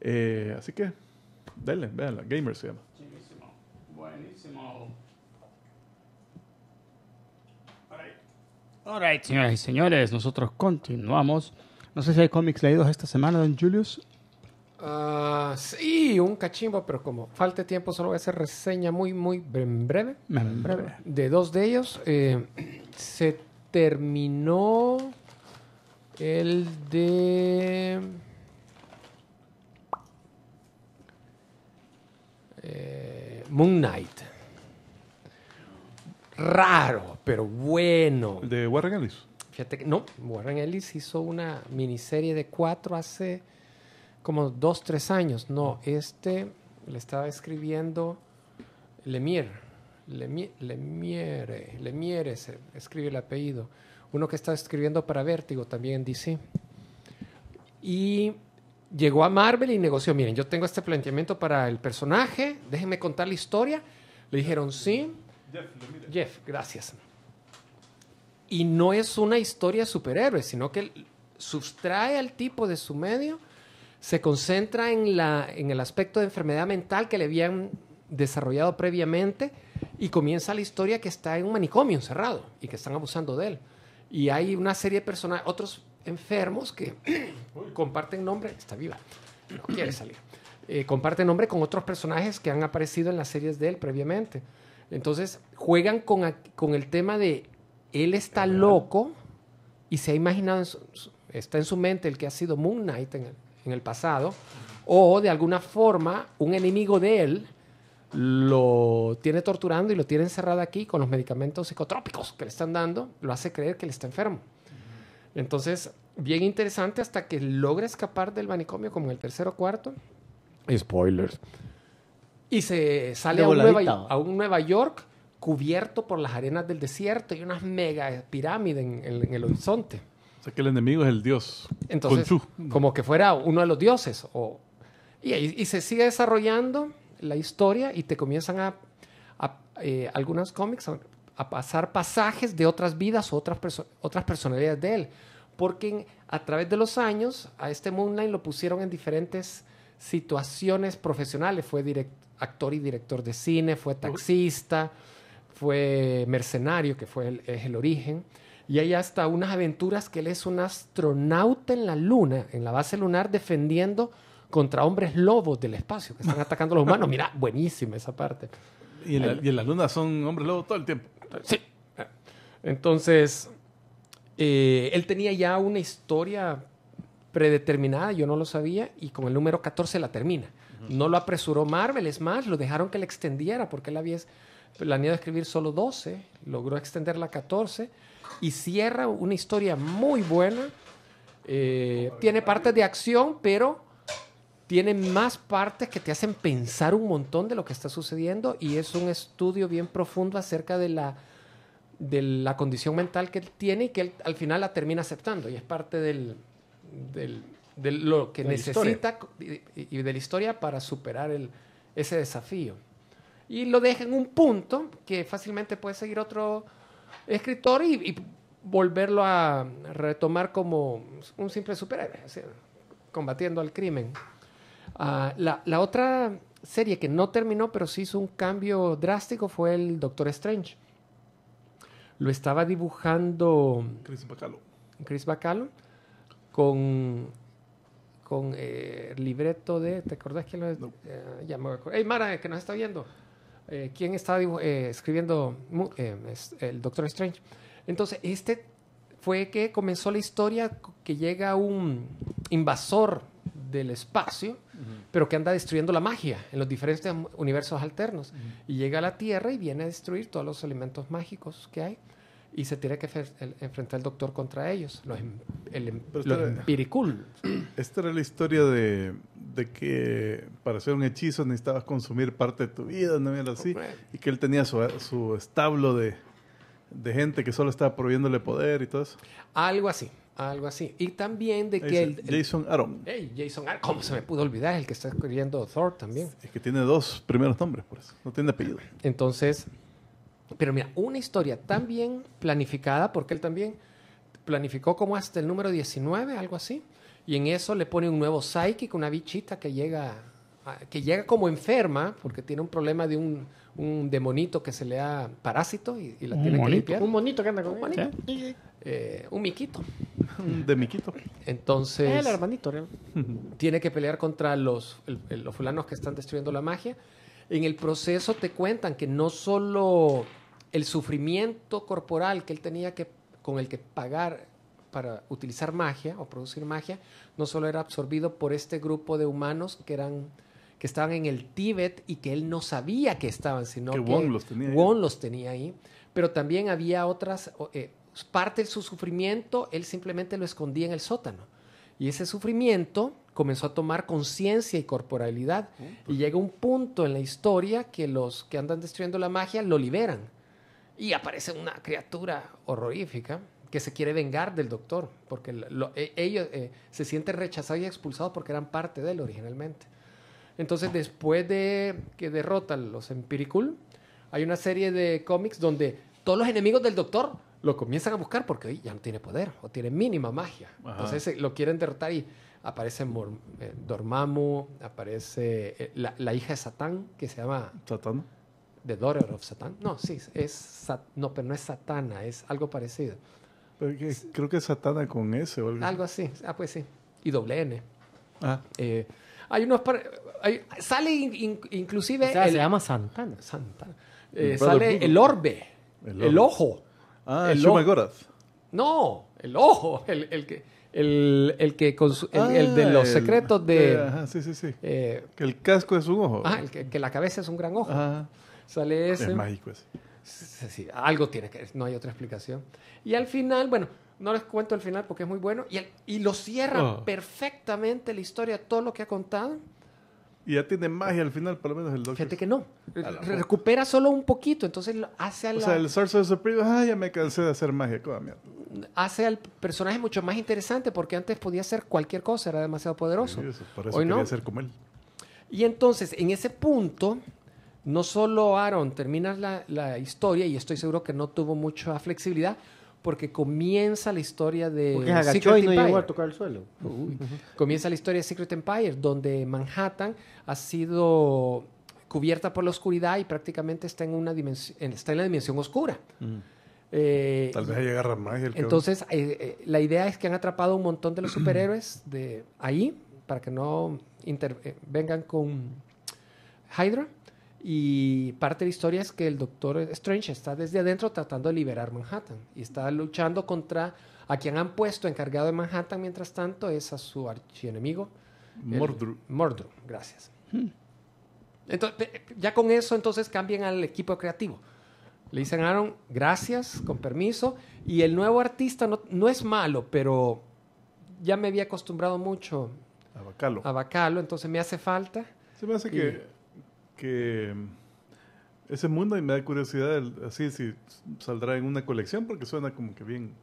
Eh, así que, denle, véanla. Gamer se llama. Alright, señoras y señores, nosotros continuamos. No sé si hay cómics leídos esta semana, don Julius. Ah, sí, un cachimbo, pero como falta tiempo, solo voy a hacer reseña muy, muy breve. breve. De dos de ellos. Eh, se terminó el de. Eh, Moon Knight raro, pero bueno. de Warren Ellis? no, Warren Ellis hizo una miniserie de cuatro hace como dos, tres años. No, ah. este le estaba escribiendo Lemire. Lemire, Lemire, Lemire se escribe el apellido. Uno que estaba escribiendo para Vértigo también en Y llegó a Marvel y negoció, miren, yo tengo este planteamiento para el personaje, déjenme contar la historia. Le dijeron sí, Jeff, gracias. Y no es una historia superhéroe, sino que sustrae al tipo de su medio, se concentra en, el aspecto de enfermedad mental que le habían desarrollado previamente y comienza la historia que está en un manicomio encerrado y que están abusando de él. Y hay una serie de personajes otros enfermos que comparten nombre, está viva, no quiere salir, eh, comparten nombre con otros personajes que han aparecido en las series de él previamente. Entonces, juegan con, el tema de él está loco y se ha imaginado, está en su mente el que ha sido Moon Knight en el, pasado, o de alguna forma un enemigo de él lo tiene torturando y lo tiene encerrado aquí con los medicamentos psicotrópicos que le están dando, lo hace creer que él está enfermo. Entonces, bien interesante hasta que logra escapar del manicomio como en el tercero cuarto. Spoilers y se sale a un, Nueva, York cubierto por las arenas del desierto y unas mega pirámides en, el horizonte. O sea que el enemigo es el dios. Entonces, como que fuera uno de los dioses. y, se sigue desarrollando la historia y te comienzan a, eh, algunos cómics a, pasar pasajes de otras vidas o otras, otras personalidades de él. Porque a través de los años a este Moonlight lo pusieron en diferentes situaciones profesionales. Fue director actor y director de cine, fue taxista, fue mercenario, que fue el, es el origen. Y hay hasta unas aventuras que él es un astronauta en la luna, en la base lunar, defendiendo contra hombres lobos del espacio que están atacando a los humanos. Mira, buenísima esa parte. Y en, la, luna son hombres lobos todo el tiempo. Sí. Entonces, eh, él tenía ya una historia predeterminada, yo no lo sabía, y con el número 14 la termina. No lo apresuró Marvel, es más, lo dejaron que le extendiera porque él había planeado escribir solo 12, logró extenderla a 14 y cierra una historia muy buena. Eh, tiene partes de acción, pero tiene más partes que te hacen pensar un montón de lo que está sucediendo y es un estudio bien profundo acerca de la, de la condición mental que él tiene y que él al final la termina aceptando y es parte del de lo que necesita y de la historia para superar el, ese desafío. Y lo deja en un punto que fácilmente puede seguir otro escritor y, volverlo a retomar como un simple superhéroe, combatiendo al crimen. Ah, la, otra serie que no terminó, pero sí hizo un cambio drástico, fue el Doctor Strange. Lo estaba dibujando... Chris Bacalo. Chris Bacalo, con con el eh, libreto de. ¿Te acordás quién lo es? Eh, ya me acuerdo. ¡Ey, Mara, que nos está viendo! Eh, ¿Quién está escribiendo? el Doctor Strange. Entonces, este fue que comenzó la historia que llega un invasor del espacio, pero que anda destruyendo la magia en los diferentes universos alternos. Y llega a la Tierra y viene a destruir todos los elementos mágicos que hay y se tiene que enfrentar el doctor contra ellos, los, em-, el, em-, Esta era la historia de, que para hacer un hechizo necesitabas consumir parte de tu vida, no era así, y que él tenía su, establo de, gente que solo estaba proviéndole poder y todo eso. Algo así. Algo así. Y también de que... Jason, Jason Aaron. Hey, Jason Aaron. ¿Cómo se me pudo olvidar? El que está escribiendo Thor también. Es que tiene dos primeros nombres, por eso. No tiene apellido. Entonces, pero mira, una historia tan bien planificada, porque él también planificó como hasta el número 19, algo así, y en eso le pone un nuevo psíquico, una bichita que llega, que llega como enferma, porque tiene un problema de un, un demonito que se le da parásito y, la tiene que limpiar. Un monito que anda con un, monito. Eh, un miquito. De miquito. Entonces. El hermanito, Tiene que pelear contra los, los fulanos que están destruyendo la magia. En el proceso te cuentan que no solo el sufrimiento corporal que él tenía que, con el que pagar para utilizar magia o producir magia, no solo era absorbido por este grupo de humanos que eran que estaban en el Tíbet y que él no sabía que estaban, sino que, Wong, los tenía, ahí. Pero también había otras, eh, parte de su sufrimiento, él simplemente lo escondía en el sótano. Y ese sufrimiento comenzó a tomar conciencia y corporalidad. Oh, pues. Y llega un punto en la historia que los que andan destruyendo la magia lo liberan y aparece una criatura horrorífica que se quiere vengar del doctor, porque e, ellos eh, se sienten rechazados y expulsados porque eran parte de él originalmente. Entonces, después de que derrotan los Empiricul, hay una serie de cómics donde todos los enemigos del doctor lo comienzan a buscar porque ya no tiene poder o tiene mínima magia. Entonces eh, lo quieren derrotar y aparece eh, Dormammu, aparece la, hija de Satán que se llama... ¿Satán? The Daughter of Satan. No, sí, es, no, pero no es Satana, es algo parecido. creo que es Satana con S o algo. Algo así, ah, pues sí. Y doble N. Ah. Eh, hay unos... Hay, sale inclusive... O se llama Santana. Santana. Eh, sale el orbe, el, ojo. Ah, el Shumagorath. No, el ojo, el, el que... El, el, que el, de los ah, secretos de... Eh, sí, sí, sí. que el casco es un ojo. Ah, que, que, la cabeza es un gran ojo. Ajá. Sale ese. Es mágico ese. Sí, algo tiene que no hay otra explicación. Y al final, bueno, no les cuento el final porque es muy bueno, y, y lo cierra oh. perfectamente la historia, todo lo que ha contado. Y ya tiene magia al final, por lo menos el Doctor. Fíjate que no. recupera solo un poquito, entonces hace a O sea, el Sorcerer Supreme, ah, ya me cansé de hacer magia, con Hace al personaje mucho más interesante porque antes podía hacer cualquier cosa, era demasiado poderoso. por eso Hoy quería no. ser como él. Y entonces, en ese punto, no solo Aaron termina la, historia, y estoy seguro que no tuvo mucha flexibilidad, porque comienza la historia de porque Secret y no Empire. a tocar el suelo. comienza la historia de Secret Empire, donde Manhattan ha sido cubierta por la oscuridad y prácticamente está en, una dimensión, está en la dimensión oscura. Mm. Eh, Tal vez más. entonces, eh, eh, la idea es que han atrapado un montón de los superhéroes de ahí para que no vengan con Hydra. Y parte de la historia es que el doctor Strange está desde adentro tratando de liberar Manhattan y está luchando contra a quien han puesto encargado de Manhattan mientras tanto es a su archienemigo. Mordru. Mordru, gracias. Hmm. Entonces, eh, eh, ya con eso entonces cambian al equipo creativo. Le dicen a Aaron, gracias, con permiso. Y el nuevo artista no, no es malo, pero ya me había acostumbrado mucho a Bacalo. entonces me hace falta. Se me hace que que ese mundo Knight me da curiosidad así si saldrá en una colección porque suena como que bien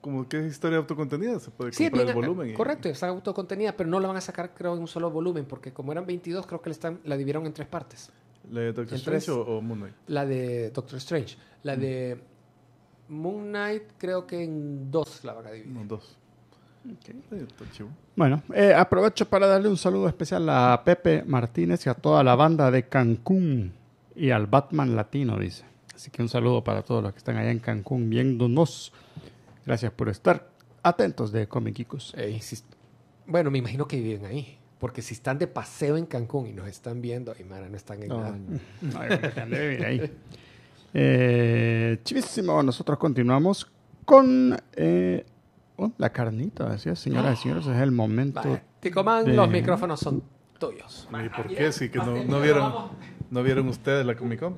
como que es historia autocontenida se puede comprar el volumen correcto está autocontenida pero no la van a sacar creo en un solo volumen porque como eran 22 creo que la, están, la dividieron en tres partes la de Doctor Strange o, Moon Knight la de Doctor Strange la mm. de Moon Knight creo que en dos la van a dividir en dos bueno, eh, aprovecho para darle un saludo especial a Pepe Martínez y a toda la banda de Cancún y al Batman Latino, dice. Así que un saludo para todos los que están allá en Cancún viéndonos. Gracias por estar atentos de Comiquicos. Eh, bueno, me imagino que viven ahí. Porque si están de paseo en Cancún y nos están viendo, ¡ay, Mara, no están en no, No, vivir ahí. Eh, chivísimo, nosotros continuamos con eh, Oh, la carnita, decía señoras y señores, es el momento. Vale. Ticomán, los micrófonos son tuyos. ¿Y por qué? Sí, que no, vieron. ¿No vieron ustedes la Comic Con?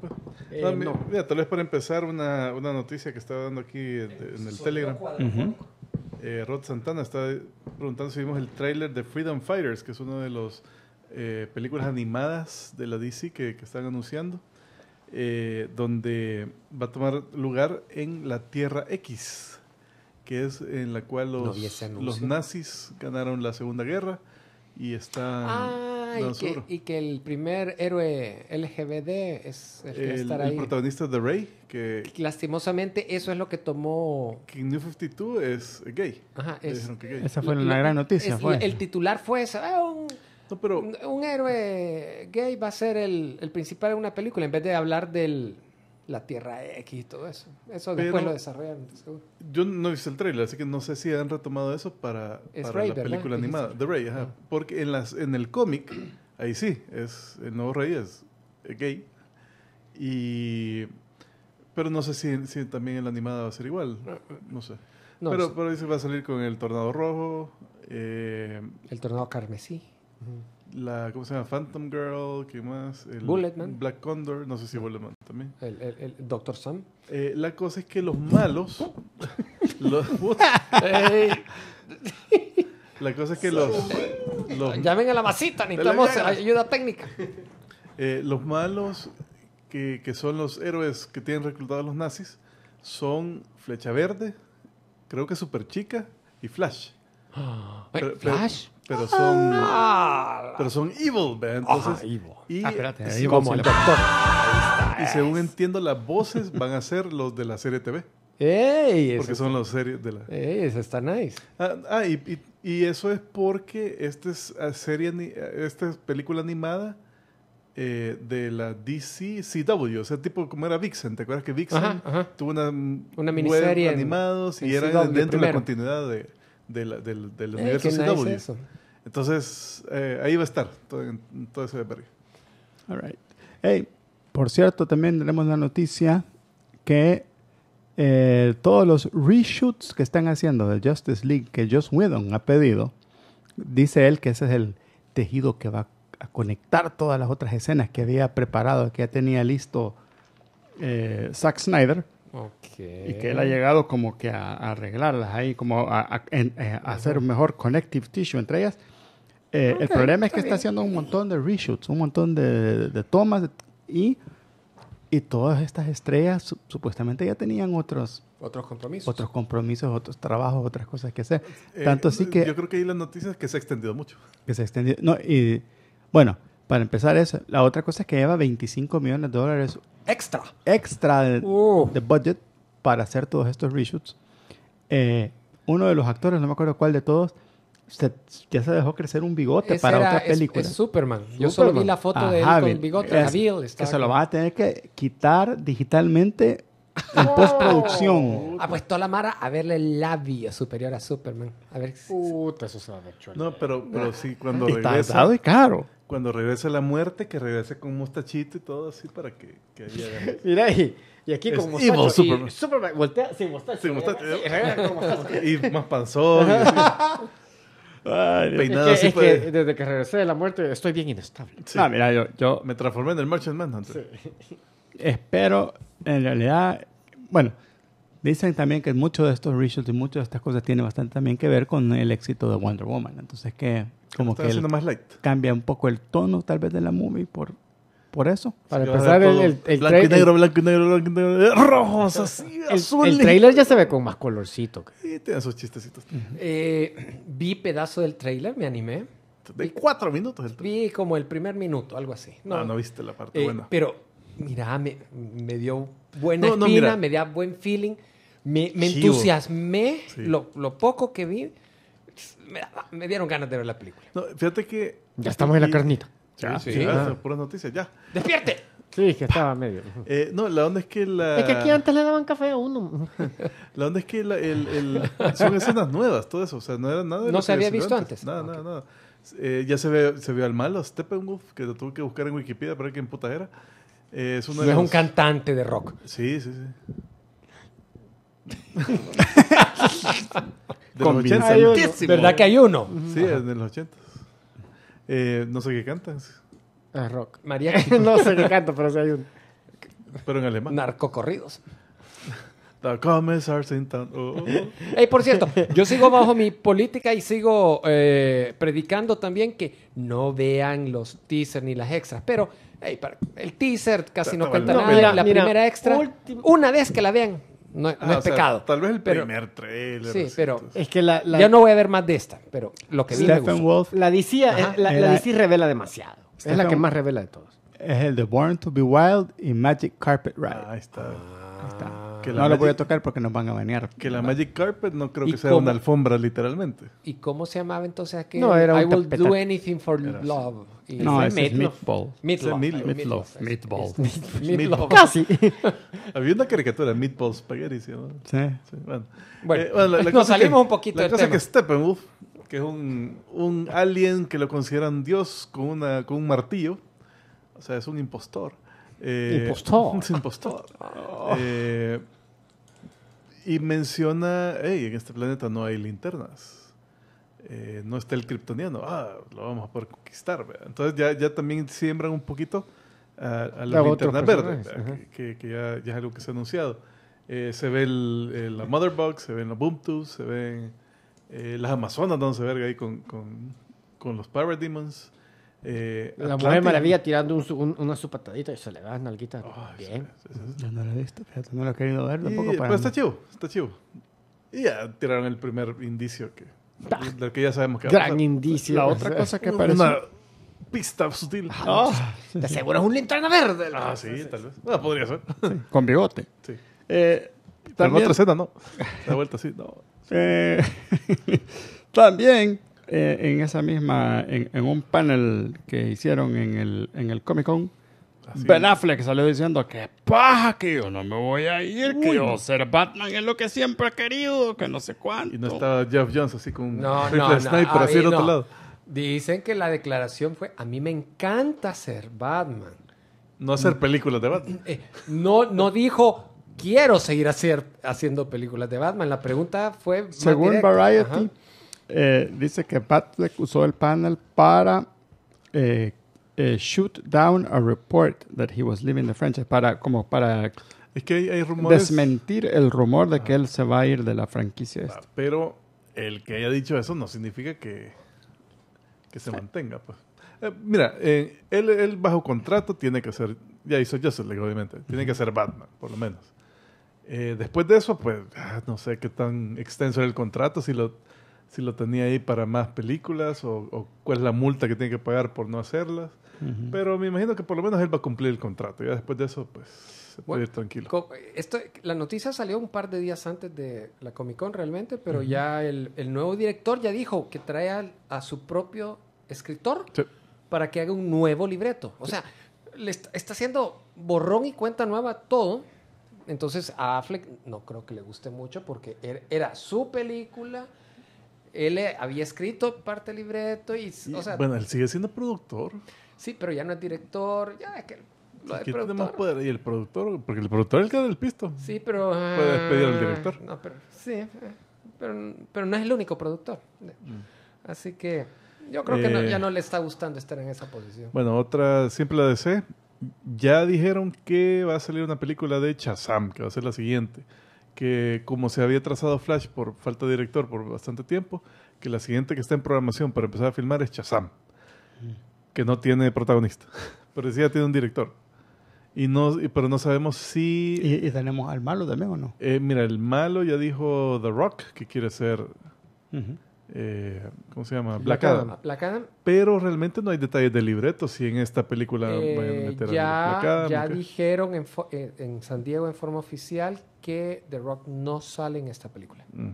Eh, mira, tal vez para empezar, una, noticia que estaba dando aquí en, eh, el Telegram. Eh, Rod Santana está preguntando si vimos el tráiler de Freedom Fighters, que es una de los películas animadas de la DC que, que están anunciando, donde va a tomar lugar en la Tierra X que es en la cual los, nazis ganaron la Segunda Guerra y está... y que, y que, el primer héroe LGBT es el, que el, el protagonista de Ray, que... Lastimosamente eso es lo que tomó... Que New 52 es gay. Ajá, Esa fue la, gran noticia. el, titular fue ah, un, un, héroe gay va a ser el, el principal de una película en vez de hablar del la Tierra X y todo eso. Eso después lo desarrollan, Yo no he el trailer, así que no sé si han retomado eso para, la película animada. The Ray, ajá. Ah. Porque en, las, en el cómic, ahí sí, es el nuevo Rey es gay. Y pero no sé si, también en la animada va a ser igual. No sé. pero, sí. pero va a salir con el tornado rojo. Eh, el tornado carmesí la ¿cómo se llama? Phantom Girl, ¿qué más? El Black Condor, no sé si Bulletman también. El, el, el Doctor Sam. Eh, la cosa es que los malos. los, la cosa es que los, los, Llamen a la masita, necesitamos ayuda técnica. Eh, los malos que, son los héroes que tienen reclutados los nazis son Flecha Verde, creo que Super Chica y Flash. Flash pero son ah. pero son evil, Entonces, y ah, espérate, como el doctor. Y según entiendo, las voces van a ser los de la serie TV. Ey, porque son los series de la. Ey, esa está nice. Ah, ah y, y, eso es porque esta es serie, esta es película animada eh, de la DC CW, o sea, tipo como era Vixen, ¿te acuerdas que Vixen tuvo una, una miniserie animados y era dentro de la continuidad de, de la, del, del universo CW. Entonces, eh, ahí va a estar todo, ese Hey, por cierto, también tenemos la noticia que eh, todos los reshoots que están haciendo de Justice League que Joss Whedon ha pedido, dice él que ese es el tejido que va a conectar todas las otras escenas que había preparado, que ya tenía listo eh, Zack Snyder. Y que él ha llegado como que a, arreglarlas ahí, como a, a hacer un mejor connective tissue entre ellas. Eh, el problema es que está, haciendo un montón de reshoots, un montón de, tomas y, y, todas estas estrellas supuestamente ya tenían otros otros compromisos, otros compromisos, otros trabajos, otras cosas que hacer. Eh, Tanto así que yo creo que ahí las noticias es que se ha extendido mucho. Que se ha extendido. No, y bueno, para empezar eso, la otra cosa es que lleva 25 millones de dólares extra, extra de, budget para hacer todos estos reshoots. Eh, uno de los actores, no me acuerdo cuál de todos, ya se dejó crecer un bigote para otra película. Es, Superman. Yo solo vi la foto de él con bigote. que se lo va a tener que quitar digitalmente en postproducción. postproducción. Ah, pues toda la Mara a verle el labio superior a Superman. A ver Puta, eso se va a ver No, pero, pero ah. sí, cuando regresa... y caro. Cuando regrese la muerte, que regrese con un mostachito y todo así para que... que Mira, ahí. y aquí como mostacho. Superman. Superman voltea sin mostacho. Sin ¿eh? mostacho. Y, y más panzón. es que desde que regresé de la muerte estoy bien inestable. Ah, mira, yo, yo, me transformé en el Merchant man Sí. Espero, en realidad, bueno, dicen también que muchos de estos reshoots y muchas de estas cosas tienen bastante también que ver con el éxito de Wonder Woman. Entonces que como que cambia un poco el tono tal vez de la movie por por eso. Para empezar, el, el, blanco negro, blanco y negro, blanco y negro, rojos, así, azul. El trailer ya se ve con más colorcito. Sí, tiene sus chistecitos. Eh, vi pedazo del trailer, me animé. De vi, cuatro minutos el trailer. Vi como el primer minuto, algo así. No, ah, no viste la parte eh, buena. Pero, mira, me, dio buena espina, me dio buen feeling. Me, entusiasmé lo, poco que vi. Me, dieron ganas de ver la película. fíjate que. Ya estamos en la carnita. ¿Ya? Sí, ah. sí. puras noticias, ya. ¡Despierte! Sí, que estaba medio. Eh, no, la onda es que la... Es que aquí antes le daban café a uno. la onda es que la, son escenas nuevas, todo eso. O sea, no era nada de No se había visto antes. Nada, nada, nada. Eh, ya se, ve, se vio al malo, Steppenwolf, que lo tuve que buscar en Wikipedia para ver qué puta era. Eh, es, un cantante de rock. Sí, sí, sí. de ¿Verdad que hay uno? Sí, en los 80. Eh, no sé qué cantas. Ah, rock. María, no sé qué canta, pero sí hay un. Pero en alemán. Narcocorridos. Hey, oh. por cierto, yo sigo bajo mi política y sigo eh, predicando también que no vean los teasers ni las extras, pero el teaser casi no cuenta nada. la primera extra, una vez que la vean, no, ah, es pecado. Tal vez el pero, primer trailer. Sí, pero es que la, yo no voy a ver más de esta, pero lo que vi la DC, revela demasiado. es la que más revela de todos. Es el de Born to be Wild y Magic Carpet Ride. Ah, ahí está. Ah. ahí está no lo voy a tocar porque nos van a banear. Que la Magic Carpet no creo que sea una alfombra, literalmente. ¿Y cómo se llamaba entonces aquel? No, era I will do anything for love. no, es Meatball. Meatball. Meatball. Casi. Había una caricatura, Meatball Spaghetti, ¿sí? ¿no? Sí. Bueno, eh, nos salimos un poquito la del cosa tema. que Steppenwolf, que es un, un alien que lo consideran dios con, una, con un martillo, o sea, es un impostor. Eh, impostor. un impostor. Oh. Eh, y menciona, hey, en este planeta no hay linternas. Eh, no está el kryptoniano. Ah, lo vamos a poder conquistar. Entonces ya, ya también siembran un poquito a, la linterna verde, que, ya, es algo que se ha anunciado. Eh, se ve el, la Motherbox, se ven la ubuntu se ven eh, las Amazonas dándose verga ahí con, con, con los Power Demons. Eh, la Mujer Maravilla tirando un, una su patadita y se le va a nalguita. Oh, bien. Sí, no lo he visto, fíjate, no lo he querido ver tampoco. Y, pues está chivo, está chivo. Y ya tiraron el primer indicio que, del que ya sabemos que Gran indicio. La otra cosa que aparece. Una pista sutil. Ah, oh, te seguro es un linterna verde. Ah, sí, tal vez. No, ah, podría ser. Con bigote. Sí. Eh, también... en otra escena no. La vuelta sí, no. Eh, también eh, en esa misma, en, un panel que hicieron en el, en el Comic Con, Ben Affleck salió diciendo que paja, que yo no me voy a ir, que yo ser Batman es lo que siempre he querido, que no sé cuánto. Y no estaba Jeff Jones así con un sniper así otro lado. Dicen que la declaración fue, a mí me encanta ser Batman. No hacer películas de Batman. Eh, no, no dijo, quiero seguir hacer, haciendo películas de Batman. La pregunta fue... Según Variety, eh, dice que Batfleck usó el panel para eh, eh, shoot down a report that he was leaving the franchise, para, como para que desmentir el rumor de que él se va a ir de la franquicia. Pero el que haya dicho eso no significa que, que se mantenga. Pues. mira, él, bajo contrato tiene que ser, ya hizo se obviamente, tiene que ser Batman, por lo menos. después de eso, pues ah, no sé qué tan extenso era el contrato, si lo si lo tenía ahí para más películas o, cuál es la multa que tiene que pagar por no hacerlas. Pero me imagino que por lo menos él va a cumplir el contrato. Ya después de eso, pues, se puede ir tranquilo. Esto, la noticia salió un par de días antes de la Comic Con realmente, pero ya el, el, nuevo director ya dijo que trae a, su propio escritor para que haga un nuevo libreto. O sea, le está, haciendo borrón y cuenta nueva todo. Entonces a Affleck no creo que le guste mucho porque er, era su película él había escrito parte del libreto y, Bueno, él sigue siendo productor. Sí, pero ya no es director, ya es que lo de poder? Y el productor, porque el productor es el que da el pisto. Sí, pero... Puede despedir al ah, director. No, pero sí, eh, pero, no es el único productor. Mm. Así que yo creo que ya no le está gustando estar en esa posición. Bueno, otra simple DC. Ya dijeron que va a salir una película de Chazam, que va a ser la siguiente que como se había trazado Flash por falta de director por bastante tiempo, que la siguiente que está en programación para empezar a filmar es Shazam, mm. que no tiene protagonista, pero sí ya tiene un director. Y no, pero no sabemos si... ¿Y, tenemos al malo también o no? Eh, mira, el malo ya dijo The Rock que quiere ser... Eh, ¿Cómo se llama? Black, Adam. Adam. Pero realmente no hay detalles de libreto si en esta película vayan a eh, meter ya, a Adam, Ya dijeron eh, en, San Diego en forma oficial que The Rock no sale en esta película. Mm.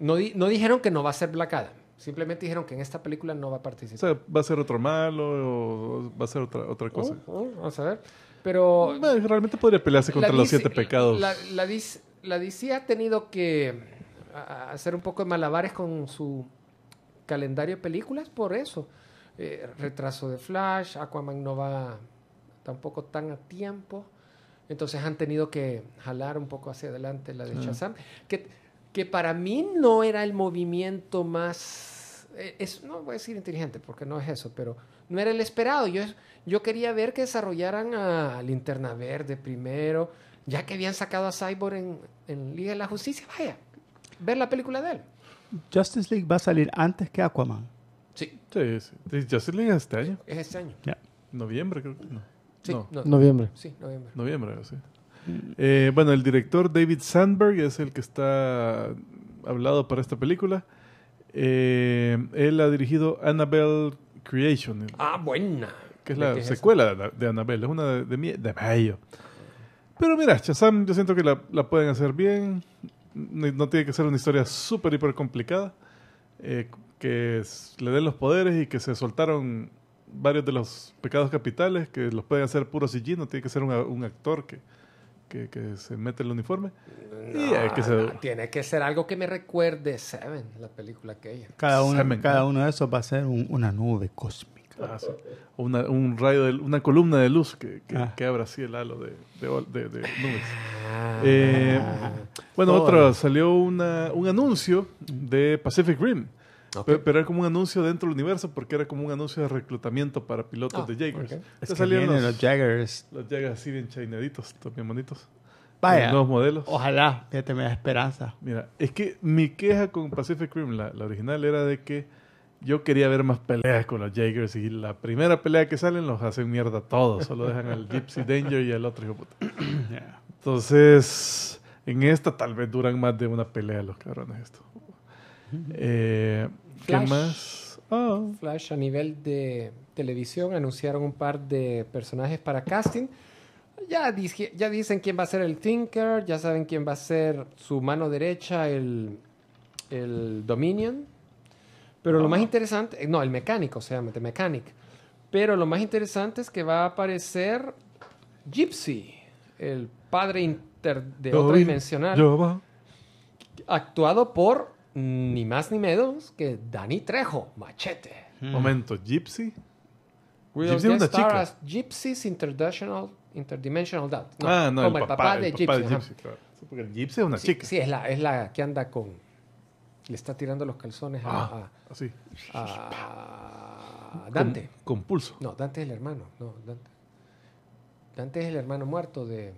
No, dijeron que no va a ser Black Adam. Simplemente dijeron que en esta película no va a participar. O sea, va a ser otro malo o va a ser otra, oh, cosa. Oh, vamos a ver. Pero. realmente podría pelearse contra los siete pecados. La, la DC ha tenido que hacer un poco de malabares con su calendario de películas por eso. Eh, retraso de Flash, Aquaman no va tampoco tan a tiempo. Entonces han tenido que jalar un poco hacia adelante la de Shazam, que, que para mí no era el movimiento más, eh, no voy a decir inteligente porque no es eso, pero no era el esperado. Yo, yo quería ver que desarrollaran a Linterna Verde primero, ya que habían sacado a Cyborg en Liga de la Justicia, vaya, ver la película de él. Justice League va a salir antes que Aquaman. Sí. Sí, sí. Justice League es este año. Es este año. Noviembre, creo que no. Sí, noviembre. Sí, noviembre. Noviembre, sí. Eh, bueno, el director David Sandberg es el que está hablado para esta película. Eh, él ha dirigido Annabelle Creation. Ah, buena. Que es la secuela de Annabelle. Es una de, de, de mayo. Pero mira, Shazam, yo siento que la, la pueden hacer bien no tiene que ser una historia súper, hiper complicada. Eh, que le den los poderes y que se soltaron varios de los pecados capitales, que los pueden hacer puro CG, no tiene que ser un, actor que, se mete el uniforme. y que tiene que ser algo que me recuerde Seven, la película aquella. Cada uno, cada uno de esos va a ser una nube cósmica. Ah, una, un rayo de, una columna de luz que, que, ah. así el halo de, nubes. Ah. Eh, bueno, otro salió un anuncio de Pacific Rim. Pero, era como un anuncio dentro del universo porque era como un anuncio de reclutamiento para pilotos de Jaggers. los, Los así bien chainaditos, también bonitos. Vaya. Nuevos modelos. Ojalá, que te me da esperanza. Mira, es que mi queja con Pacific Rim, la original, era de que yo quería ver más peleas con los Jagers y la primera pelea que salen los hacen mierda todos. Solo dejan al Gypsy Danger y al otro hijo puta. Entonces, en esta tal vez duran más de una pelea los cabrones eh, ¿Qué más? Ah. Flash a nivel de televisión anunciaron un par de personajes para casting. Ya, ya dicen quién va a ser el Tinker, ya saben quién va a ser su mano derecha, el, el Dominion pero lo ah, más interesante, eh, no, el mecánico se llama, The Pero lo más interesante es que va a aparecer Gypsy, el padre inter de otra dimensional. Actuado por ni más ni menos que Dani Trejo, Machete. Hmm. Momento, Gypsy. Gypsy es una chica. Gypsy International Interdimensional ah, no, el, papá, de, Gypsy, Gypsy es una sí, chica. Sí, es la que anda con le está tirando los calzones a, ah, Dante. Con, pulso. No, Dante es el hermano. No, Dante. Dante es el hermano muerto de.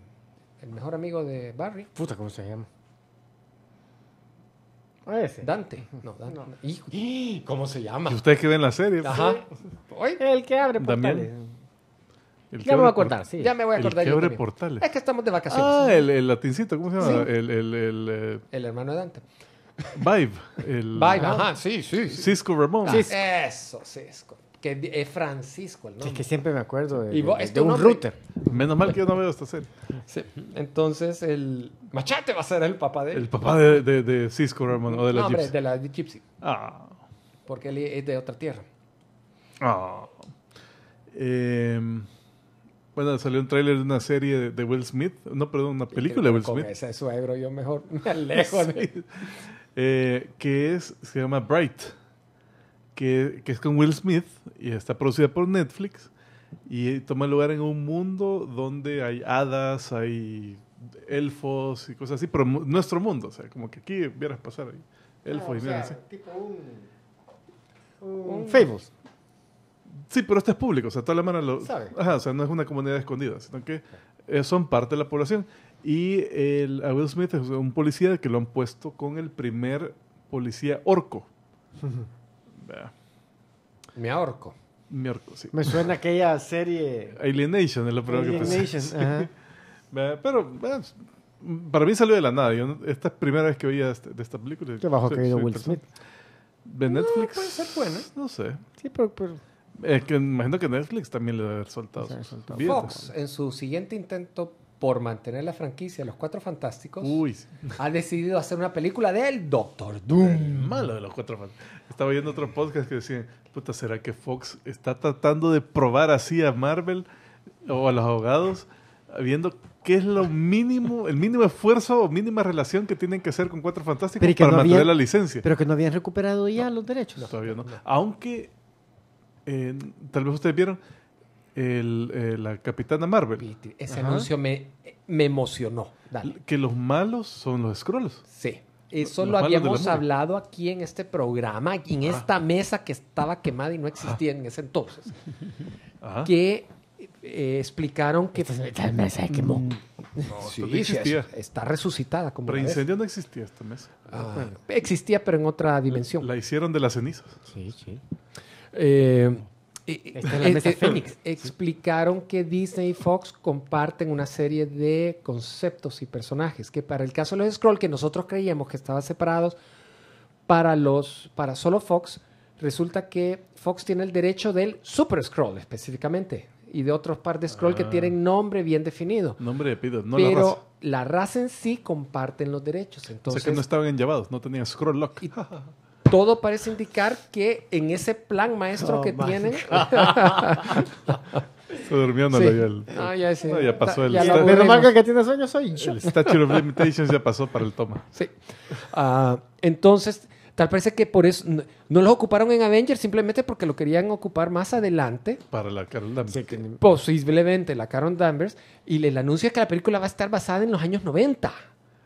El mejor amigo de Barry. Puta, ¿cómo se llama? Ah, Dante. No, Dante. ¿Cómo se llama? ustedes que ven la serie? Ajá. El que abre portales. ya me voy a acordar, Ya me voy a acordar. El que abre portales. Es que estamos de vacaciones. Ah, el, latincito, ¿cómo se llama? El, el, eh, el, hermano de Dante. Vibe, El, Vibe, ajá, sí, sí, Cisco Ramón. Eso, Cisco. Que es Francisco el nombre. Es que siempre me acuerdo de, y vos, de, de un router. Menos mal que yo no veo esta serie. Sí. Entonces, el Machate va a ser el papá de El papá de, Cisco Ramón o de la Gypsy. de la Gypsy. Ah. Porque él es de otra tierra. Ah. Em, bueno, salió un tráiler de una serie de Will Smith, no, perdón, una película de Will Smith. Con ese suegro yo mejor me alejo. Sí. Eh, que es, se llama Bright, que, que, es con Will Smith y está producida por Netflix y toma lugar en un mundo donde hay hadas, hay elfos y cosas así, pero nuestro mundo, o sea, como que aquí vieras pasar elfos y mira, sea, tipo un, un, Sí, pero este es público, o sea, toda la mano lo... o sea, no es una comunidad escondida, sino que eh, son parte de la población. Y el, a Will Smith es un policía que lo han puesto con el primer policía orco. Mi orco Me orco, sí. Me suena aquella serie. Alienation es lo primero que pensé. Alienation, Pero bueno, para mí salió de la nada. esta es la primera vez que veía este, de esta película. Qué bajo que ha Will Smith. De Netflix. No, puede ser buena. No sé. Sí, pero, pero... Eh, que imagino que Netflix también le debe haber soltado. Fox, en su siguiente intento por mantener la franquicia de Los Cuatro Fantásticos, ha decidido hacer una película del Doctor Doom. malo de Los Cuatro Fantásticos. Estaba viendo otro podcast que decía, puta, ¿será que Fox está tratando de probar así a Marvel o a los abogados, viendo qué es lo mínimo, el mínimo esfuerzo o mínima relación que tienen que hacer con Cuatro Fantásticos para mantener la licencia? Pero que no habían recuperado ya los derechos. todavía no. Aunque, eh, tal vez ustedes vieron eh, la Capitana Marvel. Ese anuncio me, me emocionó. Que los malos son los Skrulls. Sí. Eso lo habíamos hablado aquí en este programa, en esta mesa que estaba quemada y no existía en ese entonces. Que eh, explicaron que esta mesa quemó. Está resucitada. Como Preincendio no existía esta mesa. Ah, existía, pero en otra dimensión. La, hicieron de las cenizas. Sí, sí. Eh, e, e, e, explicaron que Disney y Fox comparten una serie de conceptos y personajes que para el caso de los Scroll, que nosotros creíamos que estaban separados para los para solo Fox, resulta que Fox tiene el derecho del Super Scroll específicamente y de otros par de Scroll que ah. tienen nombre bien definido. Nombre de pido, no Pero la raza. la en sí comparten los derechos. Entonces, que no estaban llevados no tenían Scroll Lock. todo parece indicar que en ese plan maestro oh, que tienen. Se durmió, no lo ah, ya, ya pasó el. Me marca que tiene sueños, hoy. El Statue of Limitations ya pasó para el toma. Sí. Ah, entonces, tal parece que por eso no, los ocuparon en Avengers simplemente porque lo querían ocupar más adelante. Para la Carol Danvers. Posiblemente la Carol Danvers. Y le anuncia que la película va a estar basada en los años 90.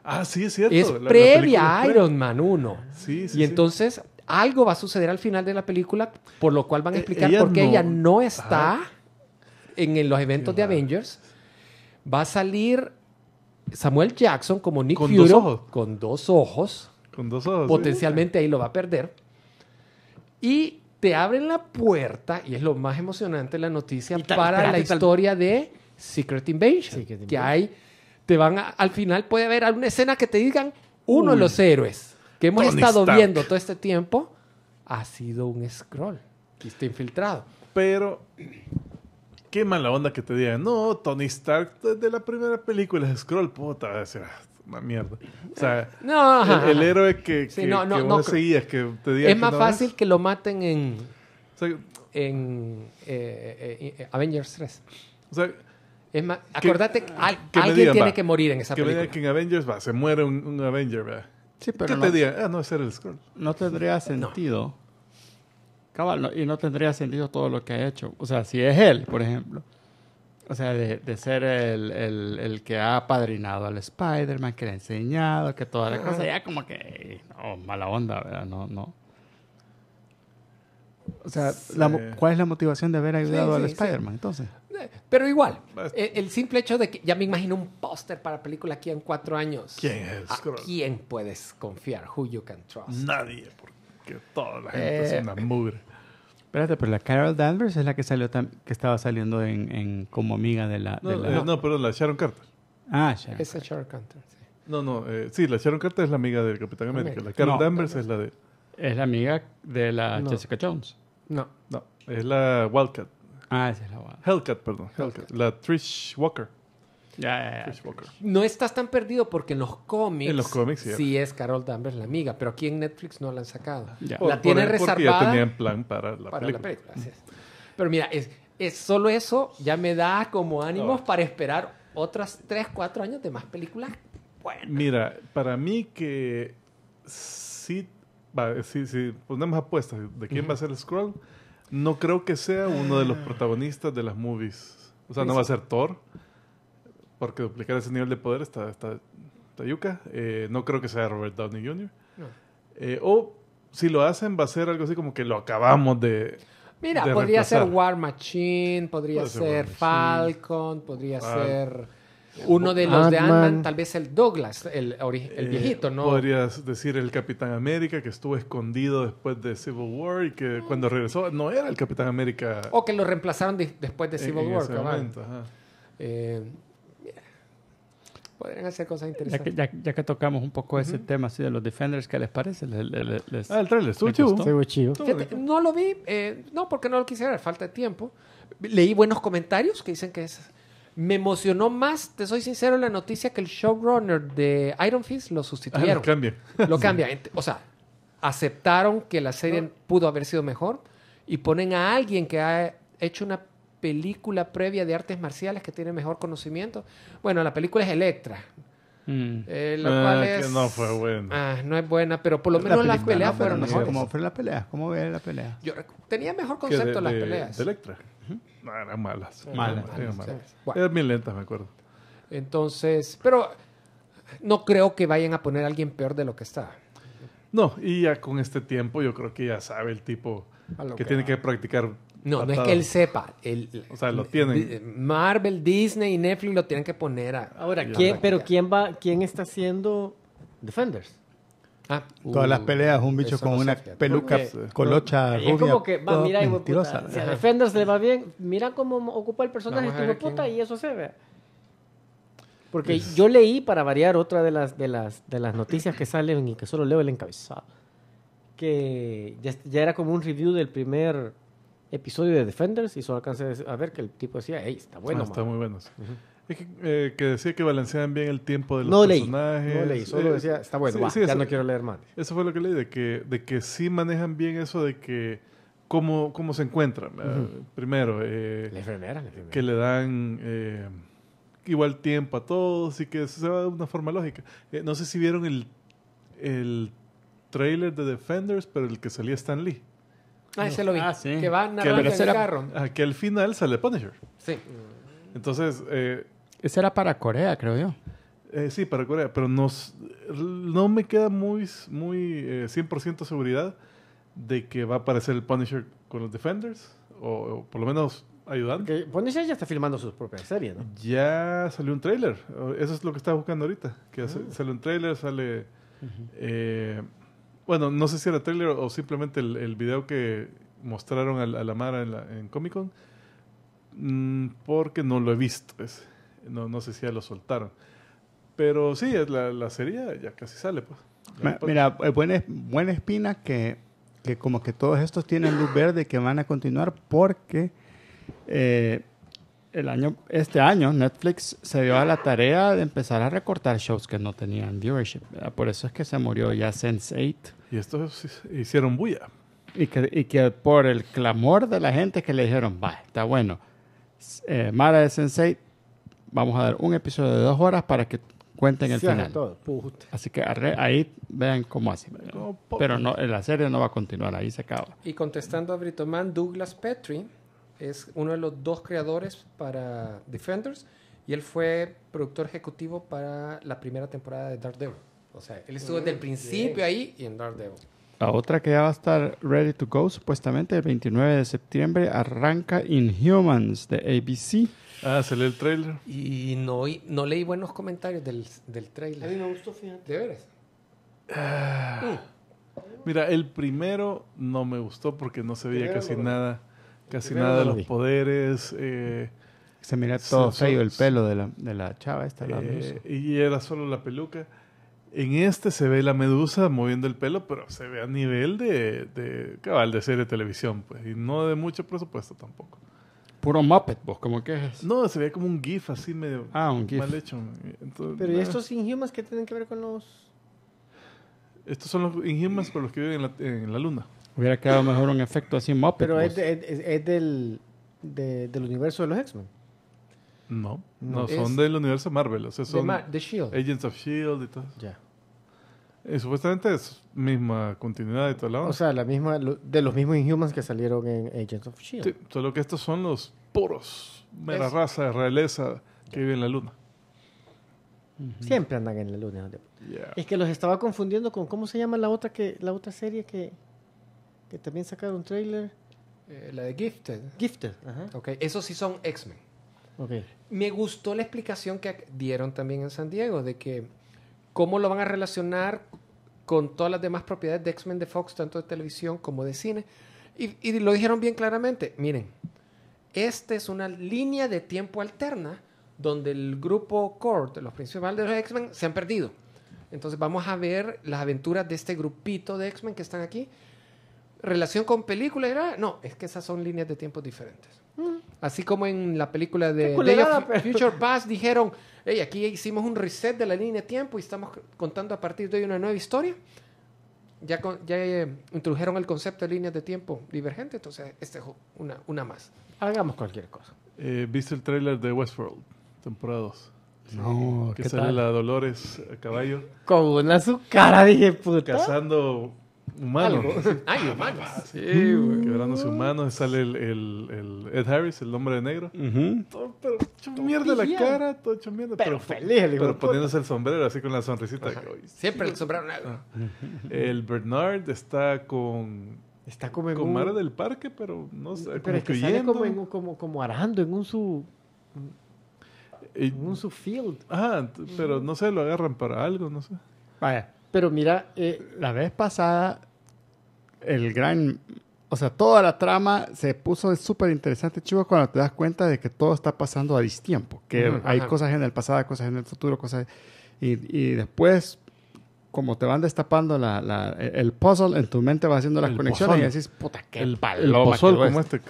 Ah, sí, es cierto. Es previa a Iron Man 1. Sí, sí. Y entonces algo va a suceder al final de la película, por lo cual van a eh, explicar por qué ella no está en, los eventos de Avengers. Va a salir Samuel Jackson como Nick con Fury, con dos ojos. Con dos ojos. Potencialmente ahí lo va a perder. Y te abren la puerta, y es lo más emocionante la noticia, para la historia de Secret Invasion. Que hay te van al final puede haber alguna escena que te digan uno de los héroes que hemos estado viendo todo este tiempo ha sido un scroll que está infiltrado. Pero qué mala onda que te digan, no, Tony Stark de la primera película es scroll, puta, una mierda. no, el, héroe que, que, no, no, te digan Es más fácil que lo maten en, Avengers 3. O sea, eh, eh, eh, es más, acordate que, alguien tiene que morir en esa que película. que en Avengers va, se muere un, un Avenger, ¿verdad? Sí, pero ¿Qué no, te diga? Ah, no, el Skrull. No tendría sentido. Cabal, no, y no tendría sentido todo lo que ha hecho. O sea, si es él, por ejemplo. O sea, de, de ser el, el, que ha padrinado al Spider-Man, que le ha enseñado, que toda la ah. cosa, ya como que, no, mala onda, ¿verdad? No, no. O sea, ¿cuál es la motivación de haber ayudado al Spider-Man entonces? Eh, pero igual, eh, el, simple hecho de que ya me imagino un póster para película aquí en cuatro años. ¿Quién es? ¿A quién puedes confiar? Who you can trust? Nadie, porque toda la gente es eh, una mugre. Espérate, pero la Carol Danvers es la que salió que estaba saliendo en, como amiga de la, no, pero la Sharon Carter. Ah, Sharon. Esa Sharon Carter, sí. No, no, sí, la Sharon Carter es la amiga del Capitán América. La Carol Danvers es la de es la amiga de la Jessica Jones. No. No, es la Wildcat. Ah, esa es la Wildcat. Hellcat, perdón. Hellcat. La Trish Walker. Ya, ya, Trish Walker. No estás tan perdido porque en los cómics. En los cómics, sí. sí es Carol Danvers la amiga, pero aquí en Netflix no la han sacado. Ya. La tiene por- Porque ya tenían plan para la para película. la película. Pero mira, es, es solo eso ya me da como ánimos ah. para esperar otras 3, 4 años de más películas. Bueno. Mira, para mí que sí si, ponemos apuestas de quién va a ser el Scroll, no creo que sea uno de los ah. protagonistas de las movies. O sea, no pues va a ser Thor, porque duplicar ese nivel de poder está, está, eh, no creo que sea Robert Downey Jr. Eh, o si lo hacen, va a ser algo así como que lo acabamos de. Mira, podría ser War Machine, podría ser, Falcon, podría ser. Uno de los de ant tal vez el Douglas, el, el eh, viejito, ¿no? Podrías decir el Capitán América que estuvo escondido después de Civil War y que cuando regresó no era el Capitán América. O que lo reemplazaron después de Civil War, exactamente, eh, Podrían hacer cosas interesantes. Ya que, tocamos un poco ese tema así de los Defenders, ¿qué les parece? ah, el trailer estuvo chido. no lo vi, eh, no porque no lo quisiera, falta de tiempo. Leí buenos comentarios que dicen que es me emocionó más, te soy sincero, la noticia que el showrunner de Iron Fist lo sustituyeron. Ah, lo cambia. Lo cambia. O sea, aceptaron que la serie pudo haber sido mejor y ponen a alguien que ha hecho una película previa de artes marciales que tiene mejor conocimiento. Bueno, la película es Electra, Mm. Eh, lo ah, cual es, que no fue buena Ah, no es buena, pero por lo menos las peleas fueron mejores. ¿Cómo fue la pelea? ¿Cómo ve la pelea? Yo tenía mejor concepto las peleas. De Electra. no, eran malas. Malas. Eran, bien lentas, me acuerdo. Entonces, pero no creo que vayan a poner a alguien peor de lo que está. No, y ya con este tiempo yo creo que ya sabe el tipo que, tiene que practicar no, no es que él sepa. o sea, lo tienen. Marvel, Disney y Netflix lo tienen que poner. A, Ahora, ¿quién, pero ¿quién va, quién está haciendo Defenders? Ah, Todas las uh, peleas, un bicho con una peluca eh, colocha, es como que, va, mira, puta, Defenders le va bien, mira cómo ocupa el personaje, este puta, y eso se ve. Porque pues, yo leí, para variar, otra de las, de las, de las noticias que salen y que solo leo el encabezado, que ya era como un review del primer episodio de Defenders y solo alcancé a ver que el tipo decía, hey, está bueno. Ah, está muy bueno. Es eh, que, decía que balancean bien el tiempo de los personajes. No leí, solo eh, decía, está bueno, ya no quiero leer más. Eso fue lo que leí, de que, de que sí manejan bien eso de que cómo, cómo se encuentran. Primero, eh, que le dan igual tiempo a todos y que eso se va de una forma lógica. no sé si vieron el, el trailer de Defenders, pero el que salía Stan Lee. Ah, ese lo vi. Ah, que va a narrar el carro. Ah, que al final sale Punisher. Sí. Entonces, eh, Ese era para Corea, creo yo. Eh, sí, para Corea, pero nos, no me queda muy, muy 100% eh, seguridad de que va a aparecer el Punisher con los Defenders, o, por lo menos ayudando. Porque Punisher ya está filmando sus propias series, ¿no? Ya salió un trailer, eso es lo que está buscando ahorita, que ah. sale un trailer, sale eh, bueno, no sé si era trailer o simplemente el, video que mostraron a, la Mara en, Comic Con, mm, porque no lo he visto. no, no sé si ya lo soltaron. Pero sí, es la, serie ya casi sale. Pues. mira, eh, buena, buena espina que, como que todos estos tienen luz verde que van a continuar porque... Eh, el año, este año Netflix se dio a la tarea de empezar a recortar shows que no tenían viewership. Por eso es que se murió ya Sense8. Y estos hicieron bulla. Y que, por el clamor de la gente que le dijeron, va, está bueno. Eh, Mara de Sense8, vamos a dar un episodio de dos horas para que cuenten el final. así que ahí vean cómo así. Pero no, la serie no va a continuar, ahí se acaba. Y contestando a Britoman, Douglas Petrie es uno de los dos creadores para Defenders y él fue productor ejecutivo para la primera temporada de Dark Devil O sea, él estuvo desde el principio ahí y en Dark Devil La otra que ya va a estar ready to go, supuestamente el 29 de septiembre, arranca Inhumans de ABC. Ah, se lee el trailer. Y no, no leí buenos comentarios del, del trailer. A mí me gustó, fíjate. ¿De veras? Ah. Mm. Mira, el primero no me gustó porque no se veía casi nada. Casi nada de los poderes. Eh, se mira todo feo el pelo de la, chava esta. La eh, y era solo la peluca. En este se ve la medusa moviendo el pelo, pero se ve a nivel de, de cabal de serie televisión, pues, y no de mucho presupuesto tampoco. Puro Muppet, vos, como que es? No, se ve como un GIF así medio ah, mal hecho. pero ¿y estos Inhumans que tienen que ver con los...? Estos son los Inhumans por los que viven en la luna. Hubiera quedado mejor un efecto así Muppet. Pero es, pues. del, universo de los X-Men. No, no, son del universo Marvel. son de, Shield. Agents of Shield y todo. Ya. Eh, supuestamente es misma continuidad de todo lado. O sea, la misma, de los mismos Inhumans que salieron en Agents of Shield. solo que estos son los puros, mera la raza de realeza que vive en la luna. Siempre andan en la luna. Es que los estaba confundiendo con cómo se llama la otra que la otra serie que que también sacaron un trailer. Eh, la de Gifted. Gifted, Ok, esos sí son X-Men. Okay. Me gustó la explicación que dieron también en San Diego de que cómo lo van a relacionar con todas las demás propiedades de X-Men de Fox, tanto de televisión como de cine. Y, lo dijeron bien claramente. Miren, esta es una línea de tiempo alterna donde el grupo Core, los principales de los X-Men, se han perdido. Entonces vamos a ver las aventuras de este grupito de X-Men que están aquí relación con película, era, no, es que esas son líneas de tiempo diferentes. Mm. Así como en la película de Future Past dijeron, hey, aquí hicimos un reset de la línea de tiempo y estamos contando a partir de hoy una nueva historia. Ya, ya eh, introdujeron el concepto de líneas de tiempo divergente, entonces este es una, una más. Hagamos cualquier cosa. Eh, ¿Viste el trailer de Westworld, temporada 2? No, que sale la Dolores a eh, caballo. Con una su cara, dije puta. Cazando humanos. Ay, humanos. Ah, sí, güey. Quebrándose humanos. Sale el, el, el, Ed Harris, el hombre de negro. pero mierda la cara, todo hecho mierda. Pero, feliz, Pero poniéndose el sombrero así con la sonrisita. Siempre el sombrero negro. El Bernard está con. Está como en con del Parque, pero no sé. Pero es que sale como, en, como, como arando en un su. En un su field. Ah, pero no sé, lo agarran para algo, no sé. Vaya. Pero mira, eh, la vez pasada, el gran. O sea, toda la trama se puso súper interesante, chivo, cuando te das cuenta de que todo está pasando a distiempo. Que hay cosas en el pasado, cosas en el futuro, cosas. Y, después, como te van destapando la, el puzzle, en tu mente va haciendo las conexiones y decís, puta, qué el, paloma. puzzle este".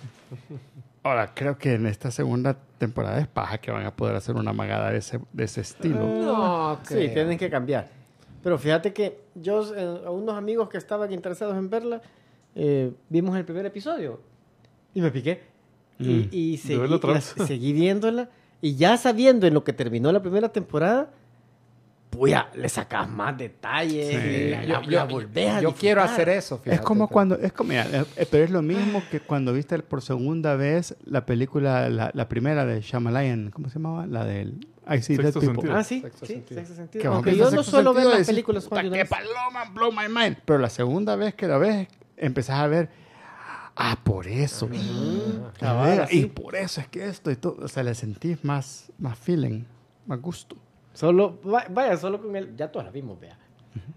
Ahora, creo que en esta segunda temporada es paja que van a poder hacer una magada de ese, de ese estilo. No, Sí, tienen que cambiar. Pero fíjate que yo, eh, a unos amigos que estaban interesados en verla, eh, vimos el primer episodio y me piqué. Y, mm, seguí viéndola y ya sabiendo en lo que terminó la primera temporada, puya, le sacas más detalles, sí. la, la, yo, a Yo quiero hacer eso, fíjate. Es como cuando, es como, eh, eh, pero es lo mismo que cuando viste por segunda vez la película, la, la primera de Shyamalan, ¿cómo se llamaba? La del... I see that Ah, sí, sí, sentido. sentido. Aunque yo no suelo ver las películas blow my mind! Pero la segunda vez que la ves, empezás a ver... Ah, por eso. Ah, y por eso es que esto y todo. O sea, le sentís más, más feeling, más gusto. Solo, vaya, solo con él. Ya todas las vimos, vea.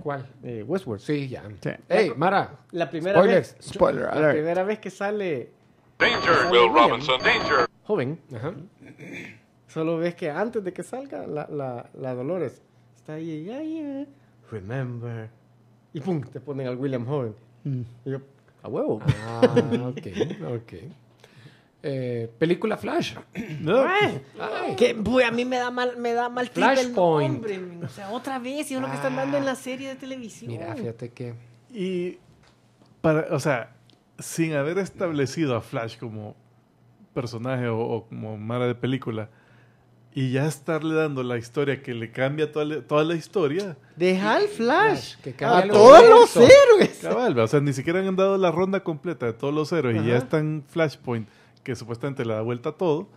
¿Cuál? Eh, Westworld. Sí, ya. Hey, Mara. La primera vez. Spoiler La primera vez que sale. Danger, Robinson, danger. Joven. Solo ves que antes de que salga, la, Dolores está ahí, ya, ya. Remember. Y pum, te ponen al William joven. Mm. Y yo, a huevo. Ah, ok, ok. Eh, película Flash. Ah. Que, pues, a mí me da mal, me da mal El nombre, otra vez, y es lo que están dando en la serie de televisión. Mira, fíjate que. Y para, o sea, sin haber establecido a Flash como personaje o, como mara de película, y ya estarle dando la historia que le cambia toda, la historia. Deja al Flash, que a todos los héroes. o sea, ni siquiera han dado la ronda completa de todos los héroes y ya están Flashpoint que supuestamente le da vuelta a todo.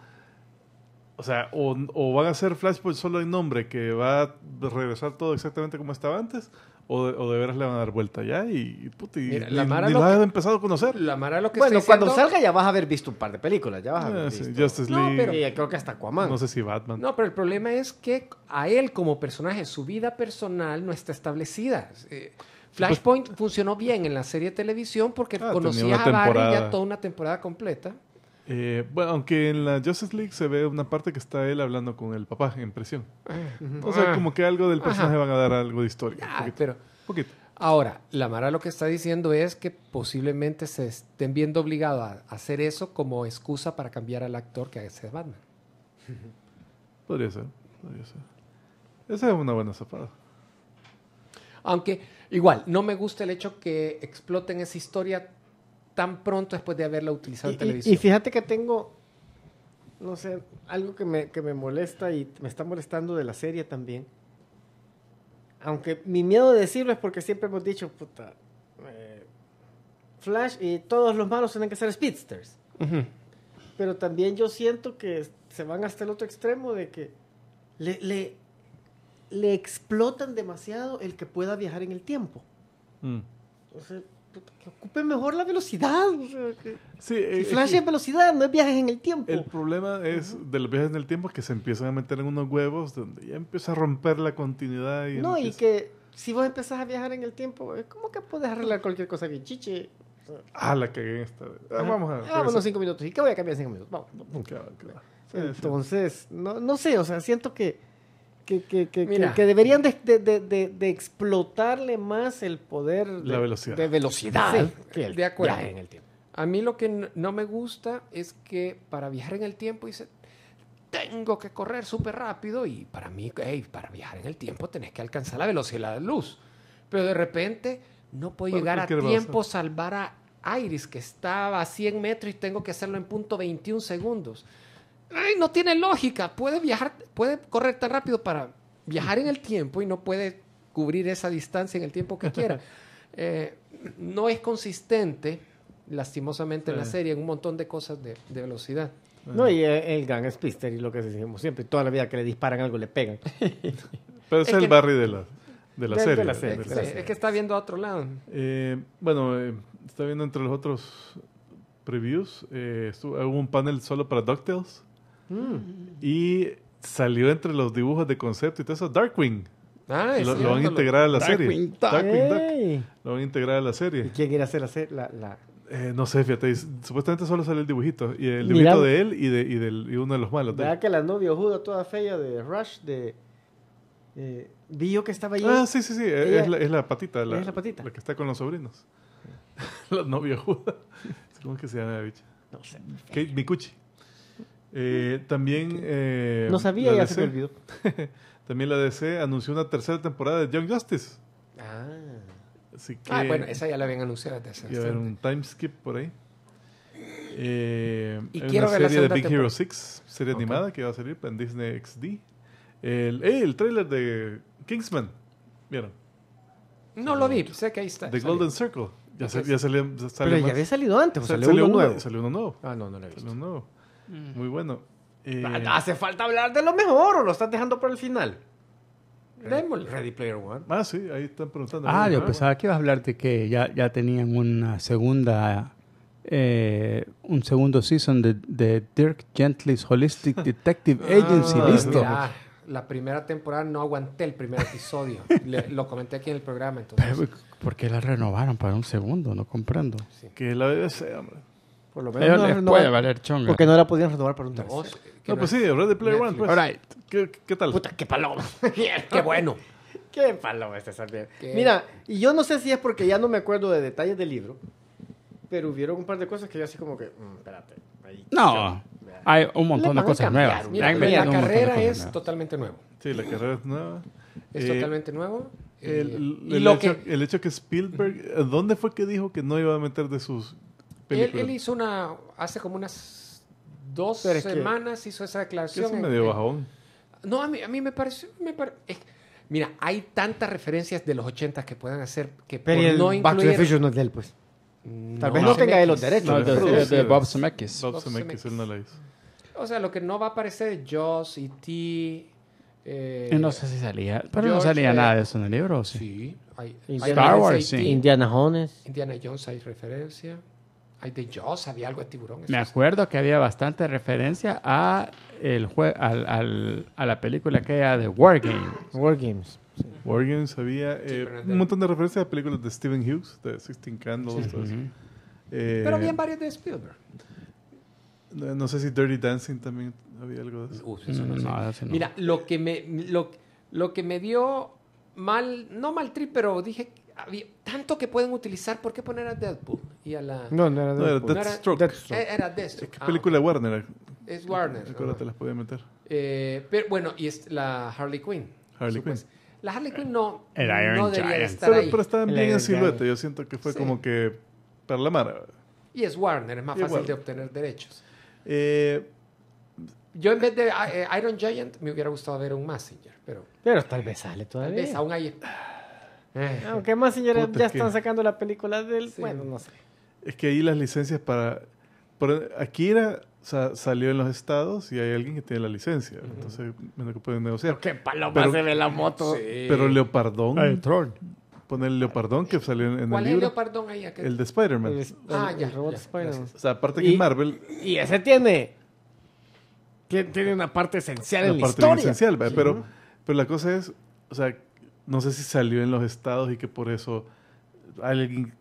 O sea, o, van a ser Flashpoint solo en nombre, que va a regresar todo exactamente como estaba antes, o de, veras le van a dar vuelta ya y, puta, la, lo empezado a conocer. Bueno, cuando salga ya vas a haber visto un par de películas, ya vas a haber ah, visto. Justice no, pero, y creo que hasta Aquaman. No sé si Batman. No, pero el problema es que a él como personaje, su vida personal no está establecida. Eh, pues flashpoint funcionó bien en la serie de televisión porque ah, conocía a Barry ya toda una temporada completa. Eh, bueno, aunque en la Justice League se ve una parte que está él hablando con el papá en presión. Ah, o sea, ah. como que algo del personaje van a dar algo de historia. Ahora, la Mara lo que está diciendo es que posiblemente se estén viendo obligados a hacer eso como excusa para cambiar al actor que hace Batman. Podría podría ser. Esa es una buena zapada. Aunque, igual, no me gusta el hecho que exploten esa historia tan pronto después de haberla utilizado y, en televisión. Y, fíjate que tengo, no sé, algo que me, molesta y me está molestando de la serie también. Aunque mi miedo de decirlo es porque siempre hemos dicho, puta, eh, Flash y todos los malos tienen que ser speedsters. Pero también yo siento que se van hasta el otro extremo de que le, le, explotan demasiado el que pueda viajar en el tiempo. Mm. Entonces, que ocupe mejor la velocidad. flash es, velocidad, no es viajes en el tiempo. El problema es de los viajes en el tiempo es que se empiezan a meter en unos huevos donde ya empieza a romper la continuidad. no, y que si vos empezás a viajar en el tiempo, ¿cómo que puedes arreglar cualquier cosa bien chiche? Ah, la cagué en esta. Ah, vamos a ver. Ah, cinco minutos. ¿Y qué voy a cambiar en cinco minutos? Vamos. Entonces, este. no sé, o sea, siento que que, que, que, que deberían de, de, de, de, explotarle más el poder la velocidad. de velocidad el de acuerdo. en el tiempo. A mí lo que no me gusta es que para viajar en el tiempo dice, tengo que correr súper rápido y para mí, para viajar en el tiempo tenés que alcanzar la velocidad de luz. Pero de repente no puedo llegar a tiempo a salvar a Iris que estaba a 100 metros y tengo que hacerlo en punto 21 segundos. Ay, no tiene lógica. Puede viajar, puede correr tan rápido para viajar en el tiempo y no puede cubrir esa distancia en el tiempo que quiera. Eh, no es consistente, lastimosamente, en la eh. serie, en un montón de cosas de, velocidad. Eh. No, y el gangster Spister y lo que decimos siempre, toda la vida que le disparan algo le pegan. Pero es, el Barry de la, serie, Es, que está viendo a otro lado. bueno, está viendo entre los otros previews, hubo un panel solo para DuckTales Mm. Y salió entre los dibujos de concepto y todo eso Darkwing. Ah, lo, lo, van a integrar a la serie. Darkwing Lo van a integrar a la serie. ¿Y quién quiere hacer la, la... Eh, no sé, fíjate, supuestamente solo sale el dibujito. Y el dibujito de él y de y y uno de los malos. ¿Verdad que la novia juda toda fea de Rush, de. Eh, que estaba ahí. Ah, sí, sí, sí. E-, es, la, patita. La, es la patita. La que está con los sobrinos. la novia juda. ¿Cómo es que se llama la bicha? No sé. Kate eh, también. Eh, no sabía, ya se me olvidó. también la DC anunció una tercera temporada de Young Justice. Ah. Así ah, que, ah, bueno, esa ya la habían anunciado tercera. hace haber un time skip por ahí. Eh, y quiero una la serie de Big Hero 6, serie animada que va a salir en Disney XD. El, eh, el trailer de Kingsman. ¿Vieron? No lo vi, sé que ahí está. The Golden Circle. Ya, ya salió, Pero ya había salido antes, salió, uno nuevo. Salió uno nuevo. Ah, no, no lo he visto. Salió uno nuevo. Mm. Muy bueno. Eh, ah, Hace falta hablar de lo mejor o lo estás dejando para el final. Eh, Ready Player One. Ah, sí, ahí están preguntando. Ah, yo ah, pensaba que ibas a hablar de que ya, ya tenían una segunda, eh, un segundo season de, de Dirk Gently's Holistic Detective ah, Agency. Listo. la primera temporada no aguanté el primer episodio. lo comenté aquí en el programa. Entonces. ¿Por qué la renovaron para un segundo? No comprendo. Que la BBC, hombre. Por lo menos no puede valer chonga. Porque no la podían renovar para un tercer. No, pues sí, Ready Player One. Pues. ¿Qué, ¿Qué, tal? Puta, qué paloma. qué bueno. qué paloma este salida. Mira, y yo no sé si es porque ya no me acuerdo de detalles del libro, pero hubieron un par de cosas que yo así como que, mmm, espérate. no, hay un montón de cosas nuevas. Mira, la carrera es totalmente nueva. Sí, la carrera es nueva. Es eh, totalmente nuevo. Eh, el, hecho, que Spielberg, ¿dónde fue que dijo que no iba a meter de sus él, él, hizo una, hace como unas dos semanas hizo esa declaración. Es medio bajón. No, a mí, a mí me pareció, me pare... mira, hay tantas referencias de los 80 que puedan hacer que por no incluir... Back to the Future no es de él, pues. Tal vez no, tenga de los derechos. No, de, de, Bob Zemeckis. Bob, Zemeckis, él no la hizo. O sea, lo que no va a aparecer es Jaws, y eh, no sé si salía, pero no salía eh, nada de eso en el libro, ¿o sí? Sí. Hay, Star Wars, sí. Indiana Jones. Indiana Jones hay referencia. ¿Hay de Jaws, había algo de tiburón. Me acuerdo que había bastante referencia a, el a la película que era de War Games. War Games. había eh, un montón de referencias a películas de Stephen Hughes, de Sixteen Candles. Eh, pero había varios de Spielberg. No, sé si Dirty Dancing también había algo de eso. Mm, Mira, lo que me, lo, lo que me dio mal, no mal trip, pero dije, tanto que pueden utilizar, ¿por qué poner a Deadpool? Y a la... No, no era Deadpool. era Deathstroke. Eh, era Deathstroke. Es ah, película de Warner. Es Warner. Recuerda, te las podía meter. Eh, pero bueno, y es la Harley Quinn. Harley Quinn. La Harley Quinn no, el Iron no debería Giant. estar pero, ahí. Pero estaban bien en silueta. Yo siento que fue como que para la mar. Y es Warner, es más fácil de obtener derechos. Eh, yo en vez de Iron Giant me hubiera gustado ver un Messenger pero... Pero tal vez sale todavía. Tal vez aún hay... Eh, Aunque más señores ya están sacando la película del... Bueno, no sé. Es que ahí las licencias para... aquí Akira salió en los estados y hay alguien que tiene la licencia. Entonces, menos que pueden negociar. ¡Qué paloma se ve la moto! Sí. Pero Leopardón... Ah, el Tron. Poner el Leopardón que salió en, el ¿Cuál libro. es Leopardón ahí? El de Spider-Man. Ah, ya. El robot Spider-Man. O sea, aparte que Marvel... Y ese tiene... Tiene una parte esencial en la parte esencial, pero, pero la cosa es... O sea, no sé si salió en los estados y que por eso alguien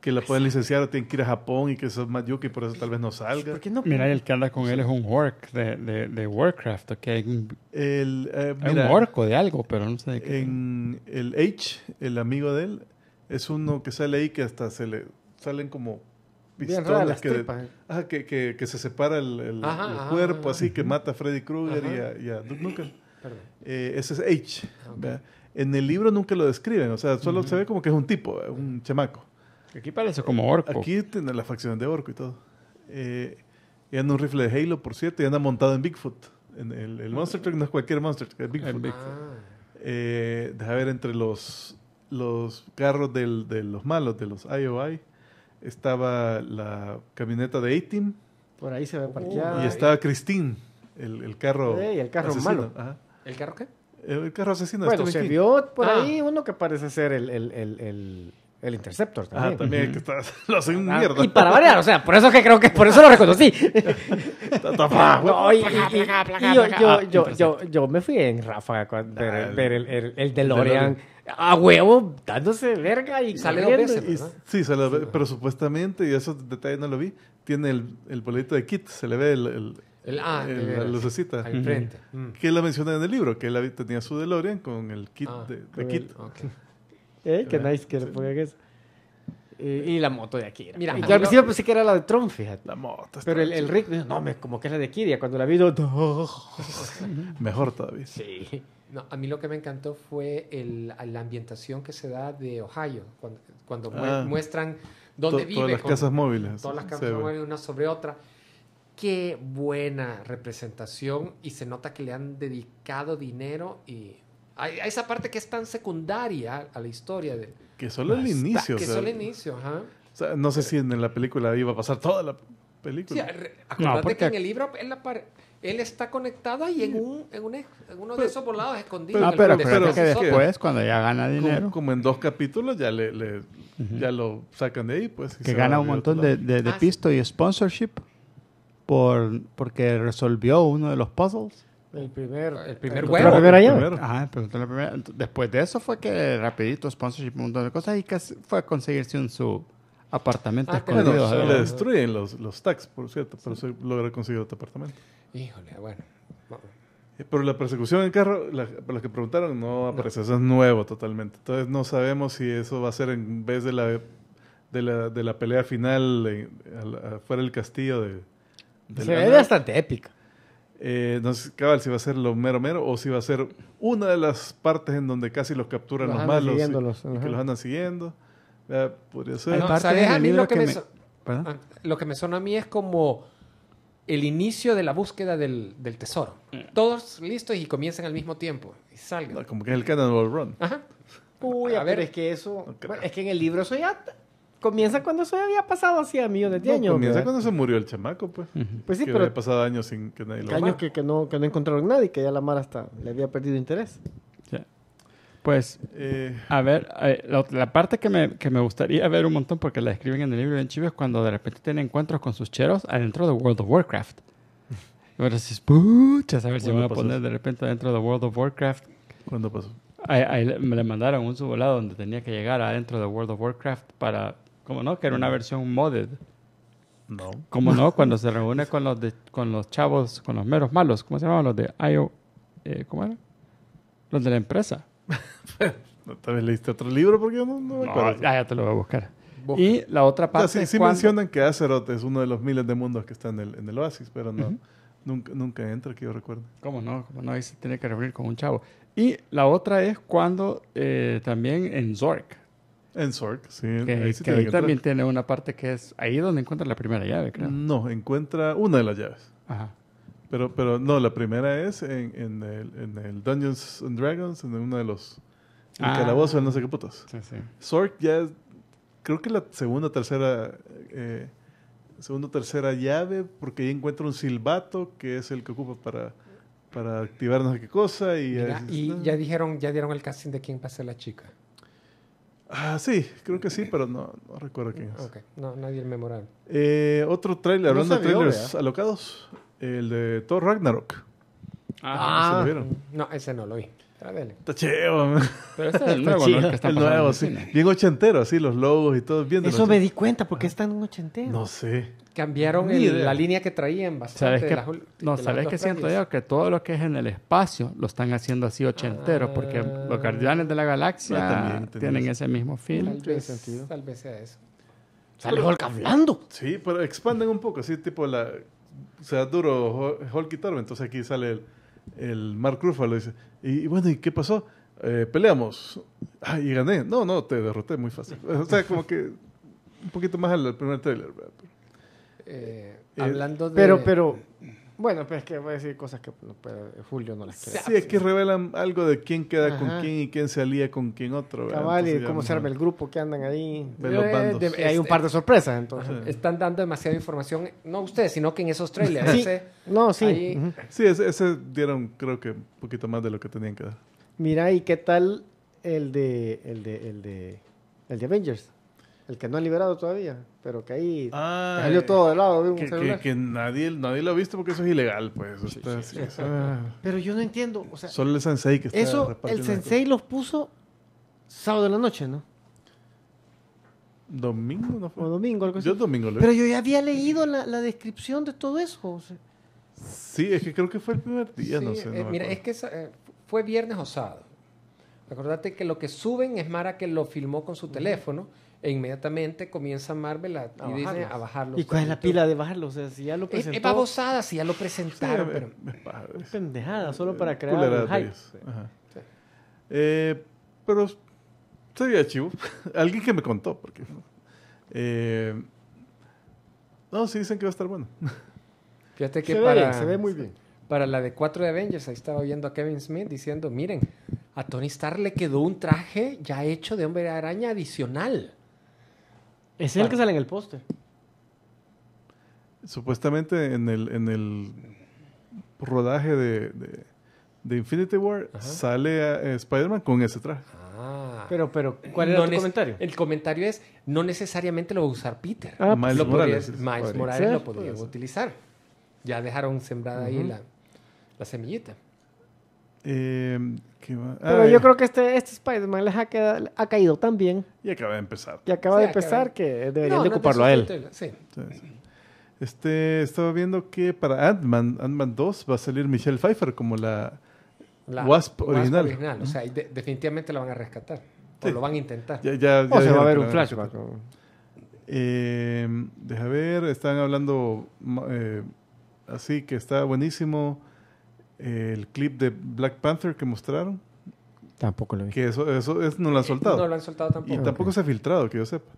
que la pueden licenciar tiene que ir a Japón y que eso es más yuki, por eso tal vez no salga. ¿Por no? Mira, el que anda con él es un orc de, de, Warcraft, que hay un, el, eh, orco de algo, pero no sé de qué. En el H, el amigo de él, es uno que sale ahí que hasta se le salen como pistolas eh. que, que, que, se separa el, el, cuerpo, así que mata a Freddy Krueger y a, Duke Nukem. Eh, ese es H. Ah, ¿verdad? En el libro nunca lo describen, o sea, solo se ve como que es un tipo, un chamaco. Aquí parece como orco. Aquí tiene la facción de orco y todo. Eh, y anda un rifle de Halo, por cierto, y anda montado en Bigfoot. En el, ah. Monster Truck no es cualquier Monster Truck, es Bigfoot. Ah. Eh, deja ver, entre los, los carros del, de los malos, de los IOI, estaba la camioneta de A-Team. Por ahí se ve parqueada. y estaba Christine, el, el carro. Sí, eh, el carro malo. ¿El carro qué? El eh, carro asesino. Bueno, se vio por ah. ahí uno que parece ser el, el, el, el Interceptor también. Ah, también, que lo hacen un ah, mierda. Y para variar, o sea, por eso que creo que por eso lo reconocí. yo, yo, yo, me fui en Rafa a ver, el, el, el, DeLorean. A huevo, dándose verga y sale sí, se pero supuestamente, y eso detalle no lo vi, tiene el, el boleto de kit, se le ve el, el, ah, la lucecita. frente. Que la menciona en el libro, que él tenía su DeLorean con el kit ah, de, kit. que eh, qué nice que sí. le eso. Eh, y la moto de Akira. Mira, al principio pensé que era la de Trump, La moto. Pero el, Rick dijo, no, me, como que es la de Akira. Cuando la vi, Mejor todavía. Sí. No, a mí lo que me encantó fue la ambientación que se da de Ohio, cuando, ah. muestran dónde vive. Todas las casas móviles. Todas las casas móviles, una sobre otra qué buena representación y se nota que le han dedicado dinero y a, esa parte que es tan secundaria a la historia de que solo el inicio que solo el inicio no sé si en la película iba a pasar toda la película sí, no, porque... que en el libro él, está conectado y en, uno de esos volados escondidos. pero, que después, cuando ya gana dinero. Como, en dos capítulos ya le, ya lo sacan de ahí. pues Que gana un montón de, de, ah, pisto y sponsorship por, porque resolvió uno de los puzzles. El primer, el primer huevo. la primera. Después de eso fue que rapidito, sponsorship, un montón de cosas y fue a conseguirse un su apartamento ah, escondido. le destruyen los, los por cierto, pero se logra conseguir otro apartamento. Híjole, bueno. Eh, pero la persecución en carro, la, los que preguntaron, no aparece, eso es nuevo totalmente. Entonces no sabemos si eso va a ser en vez de la, de la, de la pelea final eh, fuera del castillo de, se ve bastante épica. Eh, no sé, cabal, si va a ser lo mero mero o si va a ser una de las partes en donde casi los capturan los, malos. Y, que los andan siguiendo. podría ser. lo que, me, sonó a mí es como el inicio de la búsqueda del, tesoro. Mm. Todos listos y comienzan al mismo tiempo. Y salgan. como que es el Cannonball Run. a, ver, es que eso. es que en el libro soy ya comienza cuando eso había pasado hacía millones de no, años. Comienza cuando se murió el chamaco, pues. Pues sí, que pero. Había pasado años sin que nadie lo Años que, que, no, que no encontraron nadie, que ya la Mara hasta le había perdido interés. Pues, eh. a ver, eh, la, parte que me, que me, gustaría ver un montón, porque la escriben en el libro de Chivo, es cuando de repente tiene encuentros con sus cheros adentro de World of Warcraft. Y ahora dices, pucha, a ver si me voy a poner de repente adentro de World of Warcraft. ¿Cuándo pasó? Ahí, me le mandaron un subolado donde tenía que llegar adentro de World of Warcraft para ¿Cómo no? Que era una versión modded. No. ¿Cómo no? Cuando se reúne con los, con los chavos, con los meros malos. ¿Cómo se llamaban? Los de IO. Eh, ¿Cómo era? Los de la empresa. Tal vez leíste otro libro porque yo no, me acuerdo. Ah ya, te lo voy a buscar. Y la otra parte. sí, mencionan que Azeroth es uno de los miles de mundos que está en el, Oasis, pero no. Nunca, nunca entra, que yo recuerdo. ¿Cómo no? ¿Cómo no? Ahí se tiene que reunir con un chavo. Y la otra es cuando eh, también en Zork, en Sork sí. Que ahí, también tiene una parte que es ahí donde encuentra la primera llave, creo. No, encuentra una de las llaves. Ajá. Pero, pero no, la primera es en, en, el, Dungeons and Dragons, en uno de los. El ah. no sé qué putas. Sí, sí. Zork ya es, Creo que la segunda tercera. Eh, segunda tercera llave, porque ahí encuentra un silbato que es el que ocupa para para activarnos no sé qué cosa y, este, ya, y ya dijeron ya dieron el casting de quién va a ser la chica Ah, sí, creo que sí, pero no, no recuerdo quién es. Ok, no, nadie es memorable. Eh, otro trailer, hablando de trailers alocados, el de Thor Ragnarok. Ah, ah, ah, vieron? no, ese no lo vi. Ah, está chévere. Pero este es el nuevo, ¿no? nuevo, sí. Bien ochentero, así, los logos y todo. Bien Eso me di cuenta, porque están un ochentero. No sé. Cambiaron la línea que traían bastante. ¿Sabes no, ¿sabes qué siento yo? Que todo lo que es en el espacio lo están haciendo así ochentero, porque ah. los Guardianes de la Galaxia también, tienen ese mismo fin. Tal vez, sea eso. Sale Hulk hablando. Sí, pero expanden un poco, así, tipo la. O sea, duro Hulk y Thor, entonces aquí sale el el Mark Ruffalo dice, y, bueno, ¿y qué pasó? Eh, peleamos. Ah, y gané. No, no, te derroté muy fácil. O sea, como que un poquito más al primer trailer. Eh, eh, hablando de... Pero, pero bueno, pues que voy a decir cosas que Julio no las quiere. Sí, es que revelan algo de quién queda con quién y quién se alía con quién otro. Cabal, y cómo se arma el grupo que andan ahí. Eh, hay un este, par de sorpresas, entonces. Están dando demasiada información, no ustedes, sino que en esos trailers. sí. no, sí. Sí, ese, ese, dieron, creo que, un poquito más de lo que tenían que dar. Mira, ¿y qué tal el de, el de, el de, el de Avengers? El que no ha liberado todavía, pero que ahí ah, salió eh, todo de lado. que, nadie, nadie lo ha visto porque eso es ilegal, pues. Ah. pero yo no entiendo. Solo el sensei que está Eso, el sensei los puso sábado de la noche, ¿no? Domingo, ¿no fue? O domingo, algo así. Yo domingo lo Pero yo ya había leído la, descripción de todo eso. Sí, es que creo que fue el primer día, no sé. Eh, mira, es que eh, fue viernes o sábado. Acordate que lo que suben es Mara que lo filmó con su teléfono e inmediatamente comienza Marvel a, bajarlo. y a ¿Y cuál es la pila de bajarlo? O sea, si ya lo eh, eh, Es, que babosada, si ya lo presentaron. pero, es, pendejada, solo eh, para crear un hype. Eh, pero sería chivo. Alguien que me contó, porque... no, sí dicen que va a estar bueno. Fíjate que se para... Ve, muy bien. Para la de 4 de Avengers, ahí estaba viendo a Kevin Smith diciendo, miren, a Tony Stark le quedó un traje ya hecho de hombre araña adicional. Es el que sale en el póster. Supuestamente en el, en rodaje de, Infinity War sale eh, Spider-Man con ese traje. Ah. Pero, pero, ¿cuál es el comentario? El comentario es, no necesariamente lo va a usar Peter. Ah, pues Miles Morales. lo podría utilizar. Ya dejaron sembrada ahí la, la semillita. Eh, Pero yo creo que este, este Spider-Man les ha, caído tan bien. Y acaba de empezar. Y acaba de empezar que deberían de ocuparlo a él. este, estaba viendo que para Ant-Man, 2 va a salir Michelle Pfeiffer como la, Wasp, original. O sea, definitivamente la van a rescatar. O lo van a intentar. se va a ver un flashback. Eh, deja ver, están hablando eh, así que está buenísimo el clip de Black Panther que mostraron. Tampoco lo vi. Que eso, eso no lo han eh, soltado. No lo han soltado tampoco. Y tampoco se ha filtrado, que yo sepa.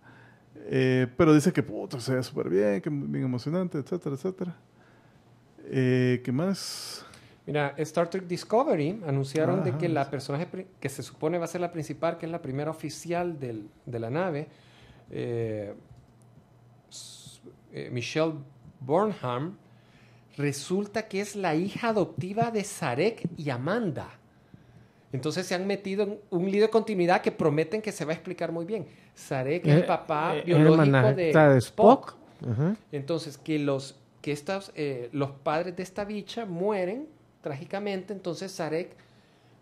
Eh, pero dice que puto, se ve súper bien, que bien emocionante, etcétera, etcétera. Eh, ¿Qué más? Mira, Star Trek Discovery anunciaron de que ah. la personaje que se supone va a ser la principal, que es la primera oficial del, de la nave, Michelle Burnham, resulta que es la hija adoptiva de Sarek y Amanda. Entonces se han metido en un lío de continuidad que prometen que se va a explicar muy bien. Sarek es eh, eh, el papá biológico de, Spock. Entonces, que los, que estas, eh, los padres de esta bicha mueren trágicamente, entonces Sarek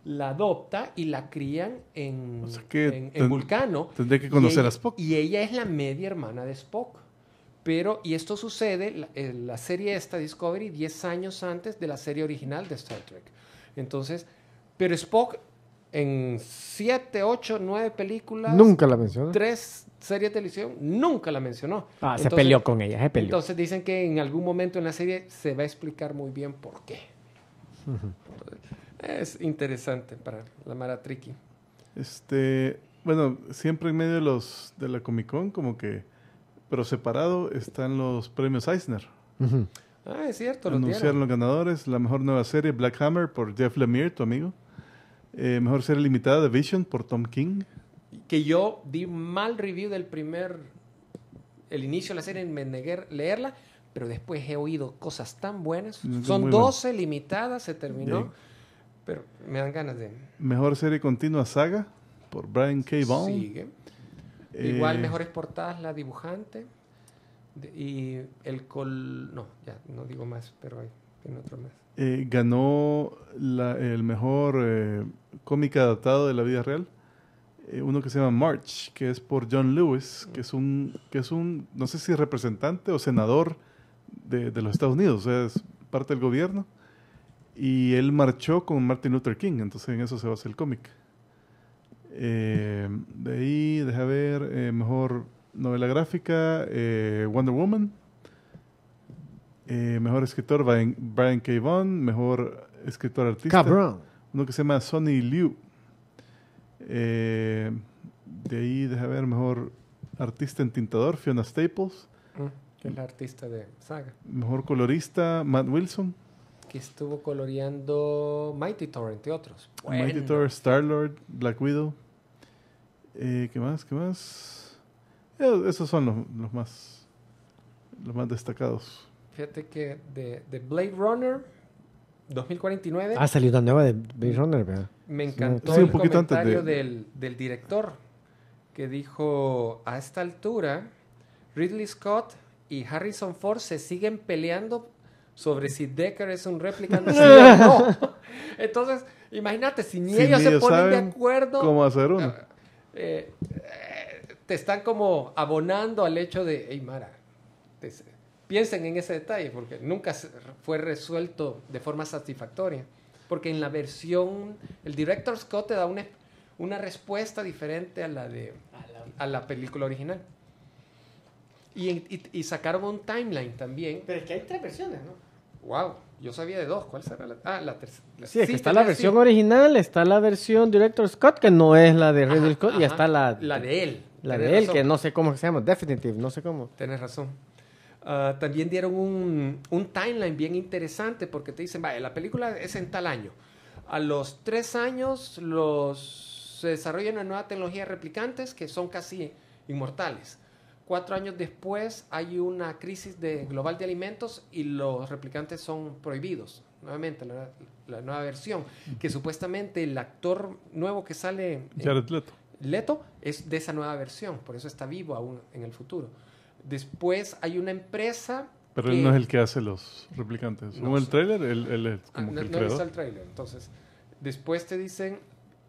la adopta y la crían en, Vulcano. Tendré que conocer a Spock. Y ella es la media hermana de Spock. Pero, y esto sucede, la, en la serie esta, Discovery, 10 años antes de la serie original de Star Trek. Entonces, pero Spock en 7, 8, 9 películas. Nunca la mencionó. Tres series de televisión, nunca la mencionó. Ah, se peleó con ella, se peleó. Entonces dicen que en algún momento en la serie se va a explicar muy bien por qué. es interesante para la Mara Tricky. Este, bueno, siempre en medio de los de la Comic Con, como que pero separado están los premios Eisner. Ah, es cierto. Anunciaron los, ganadores. La mejor nueva serie, Black Hammer, por Jeff Lemire, tu amigo. Eh, mejor serie limitada, The Vision, por Tom King. Que yo di mal review del primer, el inicio de la serie, me negué leerla, pero después he oído cosas tan buenas. Son 12 limitadas, se terminó. Pero me dan ganas de... Mejor serie continua, Saga, por Brian K. Vaughn. Sigue. Igual, eh, mejores portadas, la dibujante. y el col. No, ya, no digo más, pero hay, otro más. Eh, ganó la, el mejor eh, cómic adaptado de la vida real. uno que se llama March, que es por John Lewis, que es un, que es un no sé si representante o senador de, de los Estados Unidos, o sea, es parte del gobierno. Y él marchó con Martin Luther King, entonces en eso se basa el cómic. Eh, de ahí, deja ver, eh, mejor novela gráfica, eh, Wonder Woman. mejor escritor, Brian, K. Vaughan. Mejor escritor artista. Uno que se llama Sonny Liu. de ahí, deja ver, mejor artista en tintador, Fiona Staples. Mm, que es artista de Saga. Mejor colorista, Matt Wilson que estuvo coloreando Mighty Thor, entre otros. Mighty Thor, Star-Lord, Black Widow. Eh, ¿Qué más? ¿Qué más? Eh, esos son los, más los más destacados. Fíjate que de, Blade Runner 2049. Ah, salió una nueva de Blade Runner, Me encantó el comentario del, director que dijo a esta altura Ridley Scott y Harrison Ford se siguen peleando sobre si Decker es un replicante no. Entonces, imagínate, si ni ellos se ponen de acuerdo. ¿Cómo hacer uno? Ah, eh, te están como abonando al hecho de, hey piensen en ese detalle, porque nunca fue resuelto de forma satisfactoria. Porque en la versión, el director Scott te da una, una respuesta diferente a la, de, a la película original. y, y sacaron un timeline también. Pero es que hay tres versiones, ¿no? wow, yo sabía de dos. ¿Cuál será la? Ah, tercera. Sí, está la versión original, está la versión Director Scott, que no es la de Ridley Scott, y está la, de él. La de él, que no sé cómo se llama, Definitive, no sé cómo. Tienes razón. Ah, también dieron un, timeline bien interesante porque te dicen, vaya, la película es en tal año. A los tres años los, se desarrolla una nueva tecnología de replicantes que son casi inmortales. Cuatro años después hay una crisis de, global de alimentos y los replicantes son prohibidos. Nuevamente, la, nueva versión, que supuestamente el actor nuevo que sale... Eh, Jared Leto. Leto es de esa nueva versión, por eso está vivo aún en el futuro. Después hay una empresa pero él no es el que hace los replicantes. No, el es ah, como no, no está el trailer. Entonces, después te dicen,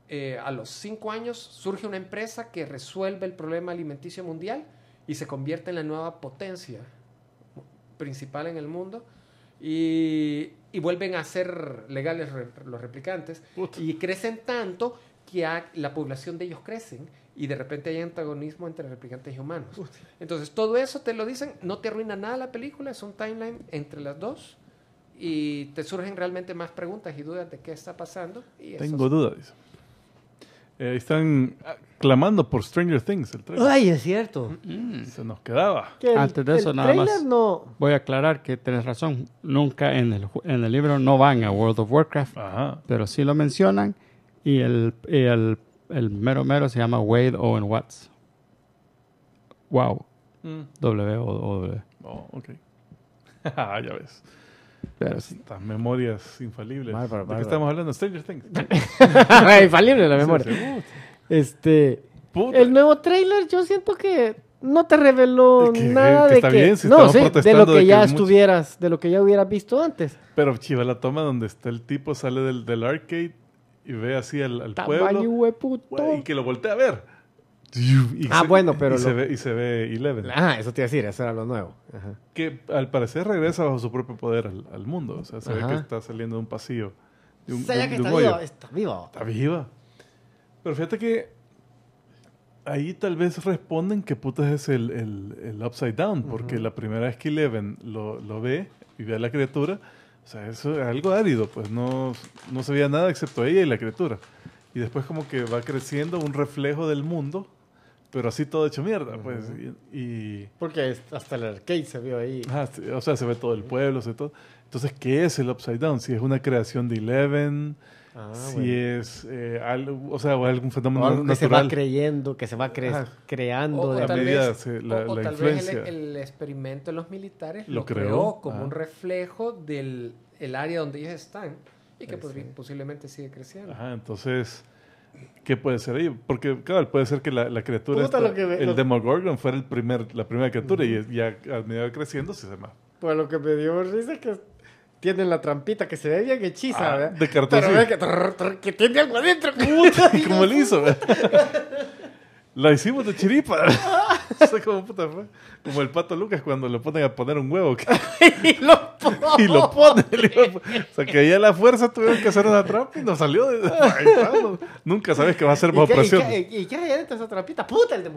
eh, a los cinco años surge una empresa que resuelve el problema alimenticio mundial y se convierte en la nueva potencia principal en el mundo y, vuelven a ser legales los replicantes y crecen tanto que la población de ellos crecen y de repente hay antagonismo entre replicantes y humanos. Entonces todo eso te lo dicen, no te arruina nada la película, es un timeline entre las dos y te surgen realmente más preguntas y dudas de qué está pasando. Tengo dudas. Eh, están clamando por Stranger Things, el Ay, es cierto. Se nos quedaba. Antes de eso, nada más. Voy a aclarar que tenés razón. Nunca en el, en el libro no van a World of Warcraft, pero sí lo mencionan. Y el, el, el, mero mero se llama Wade Owen Watts. Wow. Mm. W o W. Oh, ok. Ah, ya ves memorias infalibles. ¿De qué estamos hablando? Stranger Things. Ah, infalible la memoria. este. El nuevo trailer, yo siento que no te reveló nada de que no de lo que ya estuvieras de lo que ya hubieras visto antes pero chiva la toma donde está el tipo sale del, del arcade y ve así al, al pueblo y que lo voltea a ver y ah, se, bueno, pero. se ve, y se Eleven. Ah, eso te iba a decir, eso era lo nuevo. Que al parecer regresa bajo su propio poder al, mundo. O sea, se ve que está saliendo de un pasillo. De un, que está, está viva. Pero fíjate que ahí tal vez responden que putas es el, upside down, porque la primera vez que Eleven lo, lo, ve y ve a la criatura, o sea, eso es algo árido, pues no, no se veía nada excepto ella y la criatura. Y después como que va creciendo un reflejo del mundo pero así todo hecho mierda, pues. y, Porque hasta el arcade se vio ahí. o sea, se ve todo el pueblo, se ve todo. Entonces, ¿qué es el Upside Down? Si es una creación de Eleven, ah, si es eh, algo, o sea, algún fenómeno natural. que se va creyendo, que se va cre creando. de tal vez, la, tal vez el, experimento de los militares lo, creó? como un ah. reflejo del el área donde ellos están y que pues, pues posiblemente sigue creciendo. Ajá, entonces... ¿Qué puede ser ahí? Porque, claro, puede ser que la, la criatura, el Demogorgon, fuera el primer, la primera criatura y ya a medida creciendo se llama. Pues lo que me dio risa es que tiene la trampita que se ve bien hechiza, ah, De cartón. Pero que, que, tiene algo adentro. Puta, ¿Cómo lo hizo? la hicimos de chiripa. como, puta, como, el pato Lucas cuando lo ponen a poner un huevo. y lo ponen. Pues, o sea, que ya la fuerza tuvieron que hacer una trampa y nos salió. Nunca sabes que va a ser más presión. ¿Y qué hay dentro de esa trampita? Puta, el de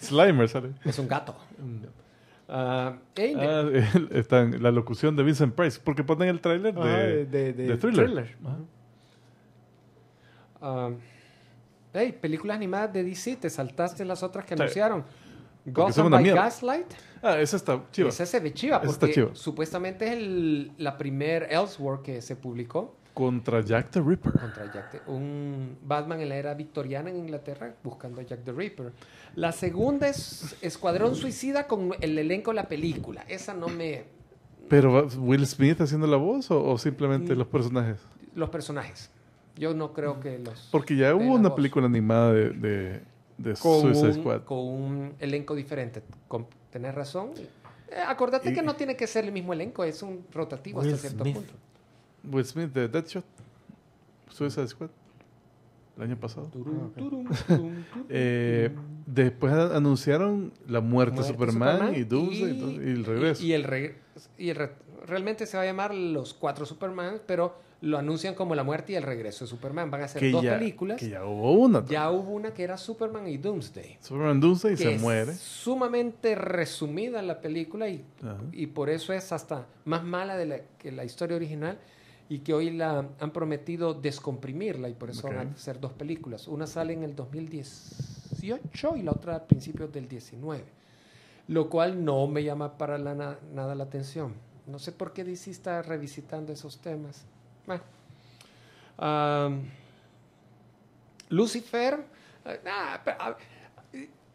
Slimer sale. Es un gato. Ah, ah, la locución de Vincent Price, porque ponen el trailer de, ah, de, de, Thriller. Hey, películas animadas de DC, te saltaste las otras que anunciaron. Gotham by Gaslight. Ah, esa está chiva. Esa se ve chiva, supuestamente es el, la primer Elseworld que se publicó. Contra Jack the Ripper. Contra Jack the, un Batman en la era victoriana en Inglaterra buscando a Jack the Ripper. La segunda es Escuadrón Suicida con el elenco de la película. Esa no me... ¿Pero Will Smith haciendo la voz o simplemente mm. los personajes? Los personajes. Yo no creo que los... Porque ya hubo una película animada de, Suicide Squad. Con un elenco diferente. Con, tenés razón. Eh, acordate que no tiene que ser el mismo elenco, es un rotativo hasta cierto punto. Will Smith de Shot. Suicide Squad. El año pasado. Turum, ah, turum, eh, después anunciaron la muerte, de Superman, y Doomsday y, el regreso. Y, el, el realmente se va a llamar Los Cuatro Superman, pero lo anuncian como la muerte y el regreso de Superman. Van a ser dos películas. Que ya hubo una. Ya hubo una que era Superman y Doomsday. Superman Doomsday y que se es muere. Sumamente resumida la película y, y, por eso es hasta más mala de la, que la historia original y que hoy la han prometido descomprimirla y por eso van a ser dos películas. Una sale en el 2018 y la otra a principios del 19, lo cual no me llama para nada la atención. No sé por qué DC está revisitando esos temas. Lucifer.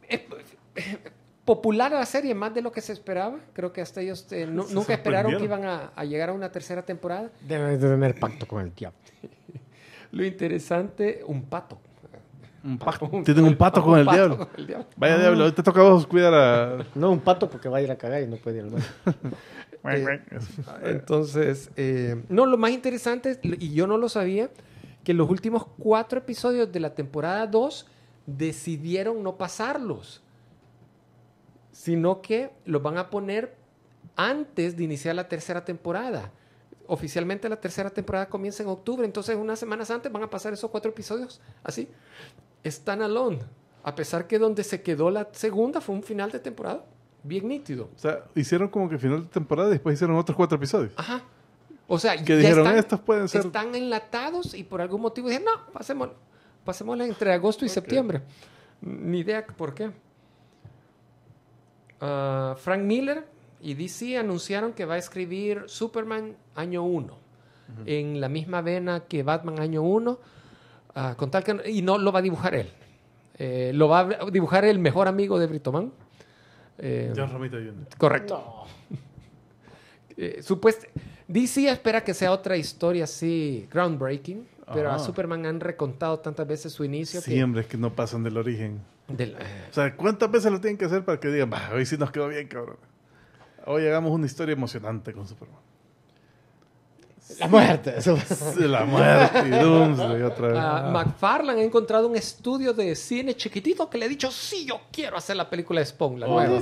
Eh, popular la serie más de lo que se esperaba. Creo que hasta ellos eh, nunca esperaron que iban a, llegar a una tercera temporada. deben tener pacto con el diablo. lo interesante, un pato. Un pato. Tienen un pato, con, el diablo. Vaya diablo, te toca a cuidar a. No, un pato porque va a ir a cagar y no puede ir al baño. Eh, entonces, eh, no, lo más interesante, y yo no lo sabía, que los últimos cuatro episodios de la temporada 2 decidieron no pasarlos, sino que los van a poner antes de iniciar la tercera temporada. Oficialmente la tercera temporada comienza en octubre, entonces unas semanas antes van a pasar esos cuatro episodios así, están alone, a pesar que donde se quedó la segunda fue un final de temporada bien nítido. O sea, hicieron como que final de temporada y después hicieron otros cuatro episodios. Ajá. O sea, que dijeron, están, estos pueden ser. Están enlatados y por algún motivo dijeron, no, pasémosla, entre agosto y septiembre. Ni idea por qué. Ah, Frank Miller y DC anunciaron que va a escribir Superman año 1, en la misma vena que Batman año 1, ah, con y no lo va a dibujar él. Eh, lo va a dibujar el mejor amigo de Britomán eh, John Romita Jr. Correcto. Eh, DC espera que sea otra historia así groundbreaking, pero a ah. Superman han recontado tantas veces su inicio. Siempre es que no pasan del origen. Eh. O sea, ¿cuántas veces lo tienen que hacer para que digan, bah, hoy sí nos quedó bien, cabrón? Hoy hagamos una historia emocionante con Superman. La muerte. Eso. La muerte. Doomsday otra ha encontrado un estudio de cine chiquitito que le ha dicho, sí, yo quiero hacer la película de Spawn, la nueva.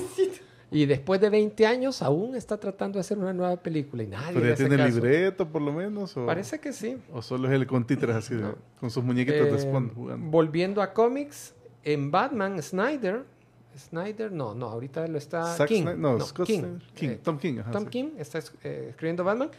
Y después de 20 años aún está tratando de hacer una nueva película y nadie Pero tiene libreto por lo menos. Parece que sí. O solo es el con títeres así, con sus muñequitos de eh, Spawn jugando. Volviendo a cómics, en Batman, Snyder Snyder, no, no, ahorita lo está King. no, King. Eh, Tom King. Tom King está eh, escribiendo Batman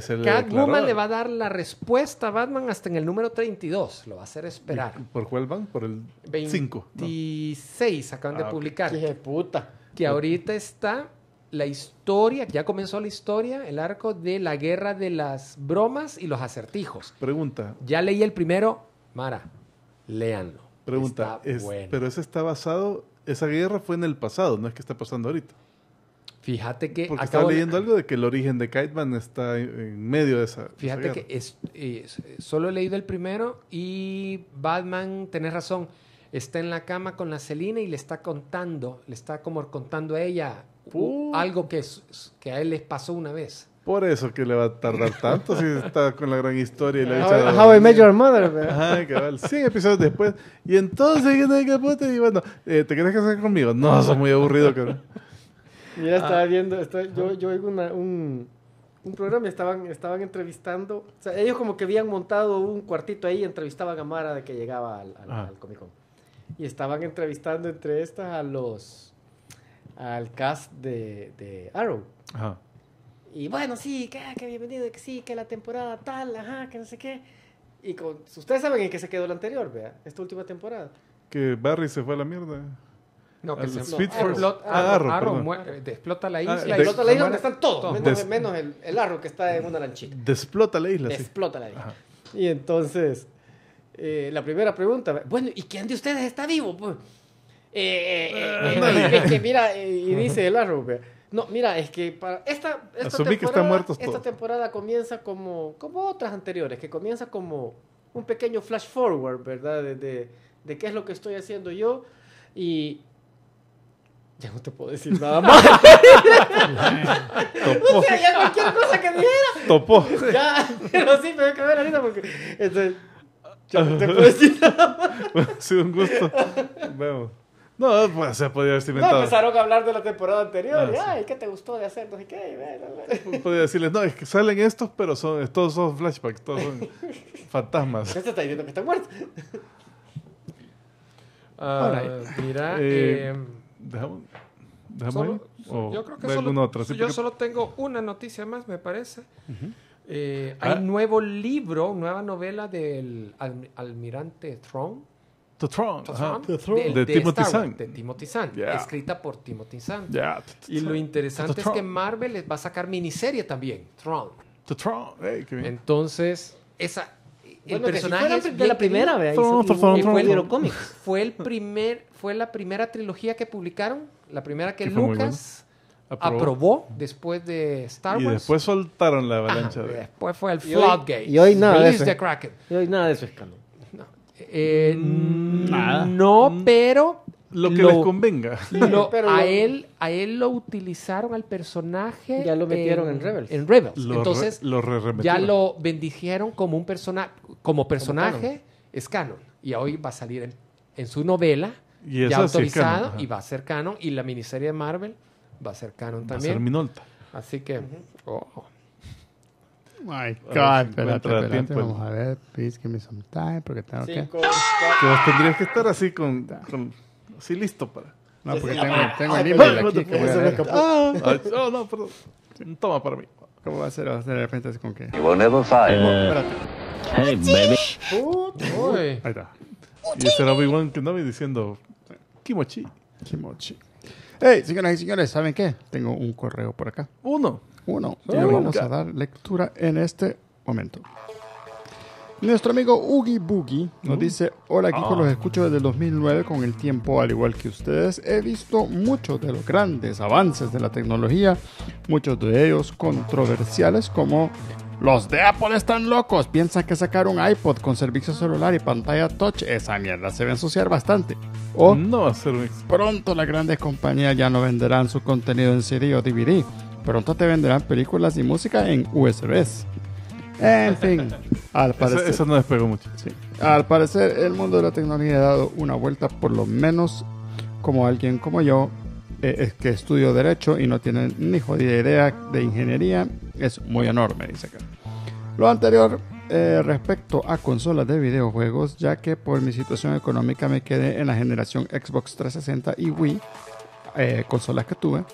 que le le va a dar la respuesta a Batman hasta en el número 32. Lo va a hacer esperar. ¿Por cuál van? Por el 25. 26 acaban de ah, publicar. ¡Qué puta! Que ahorita está la historia, ya comenzó la historia, el arco de la guerra de las bromas y los acertijos. Pregunta. Ya leí el primero, Mara, leanlo. Pregunta, pero ese está basado, esa guerra fue en el pasado, no es que está pasando ahorita. Fíjate que. Porque estaba leyendo algo de que el origen de Kiteman está en medio de esa. Fíjate que es, eh, solo he leído el primero y Batman, tenés razón, está en la cama con la Selina y le está contando, le está como contando a ella algo que, que a él les pasó una vez. Por eso que le va a tardar tanto si está con la gran historia y la How, how I Met Your Mother. Ajá, cabal. 100 episodios después. Y entonces, Y bueno, eh, ¿te quieres casar conmigo? No, soy muy aburrido, cabrón. Mira, estaba ah. viendo, yo, oigo un, programa estaban, entrevistando, o sea, ellos como que habían montado un cuartito ahí y entrevistaban a Mara de que llegaba ah. al, Comic Con. Y estaban entrevistando entre estas a los, al cast de, Arrow. Ajá. Y bueno, sí, ah, que, bienvenido, que sí, que la temporada tal, ajá, que no sé qué. Y con, ustedes saben en qué se quedó la anterior, vea, esta última temporada. Que Barry se fue a la mierda. No, que se Explota, ah, Arrow, explota eh, la ah, isla. explota la isla donde están todos, menos, el, el, Arrow que está en una lanchita. Desplota la isla. Desplota la isla. Y entonces, eh, la primera pregunta, bueno, ¿y quién de ustedes está vivo? Pues? Eh, es que mira, y dice el arro, pues, no, mira, es que para esta, esta, temporada, esta temporada comienza como, como otras anteriores, que comienza como un pequeño flash forward, ¿verdad? De, de, de qué es lo que estoy haciendo yo. Y, ya no te puedo decir nada más. Topo. ya cualquier cosa que dijera. Topó. Ya, pero sí, me voy a ver ahorita porque. Este, ya no te puedo decir nada más. ha sido un gusto. Vemos. No, pues se podía haber inventado. No, empezaron a hablar de la temporada anterior. Ah, y, Ay, ¿qué te gustó de hacer? No sé qué. Pues, podía decirles, no, es que salen estos, pero son, todos son flashbacks, todos son fantasmas. Este está diciendo que están muertos. Ah, Mira, eh, em, ¿Dejamos, yo creo que solo, tengo una noticia más, me parece. Eh, ah. hay un nuevo libro, nueva novela del almirante Throne. The Throne, De, de, Timothy Zahn. De Timothy escrita por Timothy Zahn. Y lo interesante es que Marvel va a sacar miniserie también, Throne. The Throne, Entonces, esa, el personaje de la primera vez. Fue el cómics. Fue el primer, fue la primera trilogía que publicaron, la primera que, Lucas aprobó. después de Star Wars. Y después soltaron la ah, avalancha. de... Después fue el Floodgate. Y hoy nada de eso. Y hoy nada de eso es No, eh, mm, nada. no mm. pero lo que les convenga. a, él, a él lo utilizaron al personaje. Ya lo metieron en, Rebels. En Rebels. Entonces, ya lo bendijeron como un persona, como personaje, es canon. Y hoy va a salir en, su novela, ya autorizado, y va a ser canon. Y la miniserie de Marvel va a ser canon también. Va a ser Minolta. Así que. Oh. My God, espérate, vamos a ver, please que me some time, porque tengo Cinco, que... que... tendrías que estar así con Sí, listo para. No, porque tengo, tengo el email aquí que voy a Ah, no, ah, no, perdón. Toma para mí. ¿Cómo va a ser? ¿Va a ser de repente así con qué? You will never find. Eh, espérate. Hey, baby. Ahí está. Y ese era Obi-Wan andaba diciendo Kimochi. Kimochi. Hey, señoras y señores, ¿saben qué? Tengo un correo por acá. Uno. Uno. Y vamos a dar lectura en este momento. Nuestro amigo ugi Boogie nos mm. dice, hola Kiko, los ah. escucho desde 2009 con el tiempo, al igual que ustedes, he visto muchos de los grandes avances de la tecnología, muchos de ellos controversiales como los de Apple están locos, piensan que sacar un iPod con servicio celular y pantalla touch, esa mierda se va a ensuciar bastante. O no va un... pronto las grandes compañías ya no venderán su contenido en CD o DVD, pronto te venderán películas y música en USBs. En fin, al parecer. Eso, no despegó mucho. Al parecer, el mundo de la tecnología ha dado una vuelta, por lo menos como alguien como yo, eh, es que estudio Derecho y no tiene ni jodida idea de ingeniería, es muy enorme, dice acá. Lo anterior eh, respecto a consolas de videojuegos, ya que por mi situación económica me quedé en la generación Xbox 360 y Wii, eh, consolas que tuve,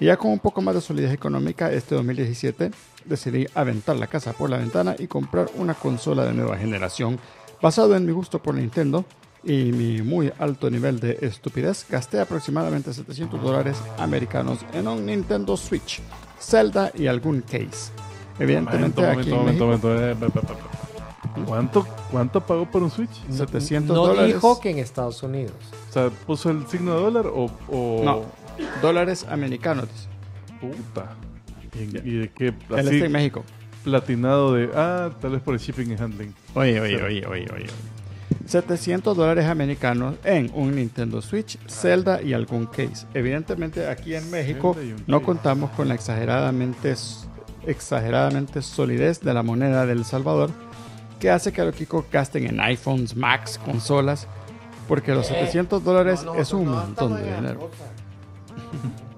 y ya con un poco más de solidez económica, este 2017 decidí aventar la casa por la ventana y comprar una consola de nueva generación. Basado en mi gusto por Nintendo y mi muy alto nivel de estupidez, gasté aproximadamente 700 dólares americanos en un Nintendo Switch, Zelda y algún case. Evidentemente aquí ¿Cuánto, ¿Cuánto pagó por un Switch? 700 dólares. dijo que en Estados Unidos. O sea, ¿puso el signo de dólar o...? No, dólares americanos, Puta. ¿Y, de qué? Así, en México. Platinado de, ah, tal vez por el shipping and handling. Oye, oye, oye, oye, oye. 700 dólares americanos en un Nintendo Switch, Zelda y algún case. Evidentemente aquí en México no contamos con la exageradamente, exageradamente solidez de la moneda del Salvador, que hace que a los Kiko gasten en iPhones, Macs, consolas, porque los 700 eh, dólares es un montón de dinero.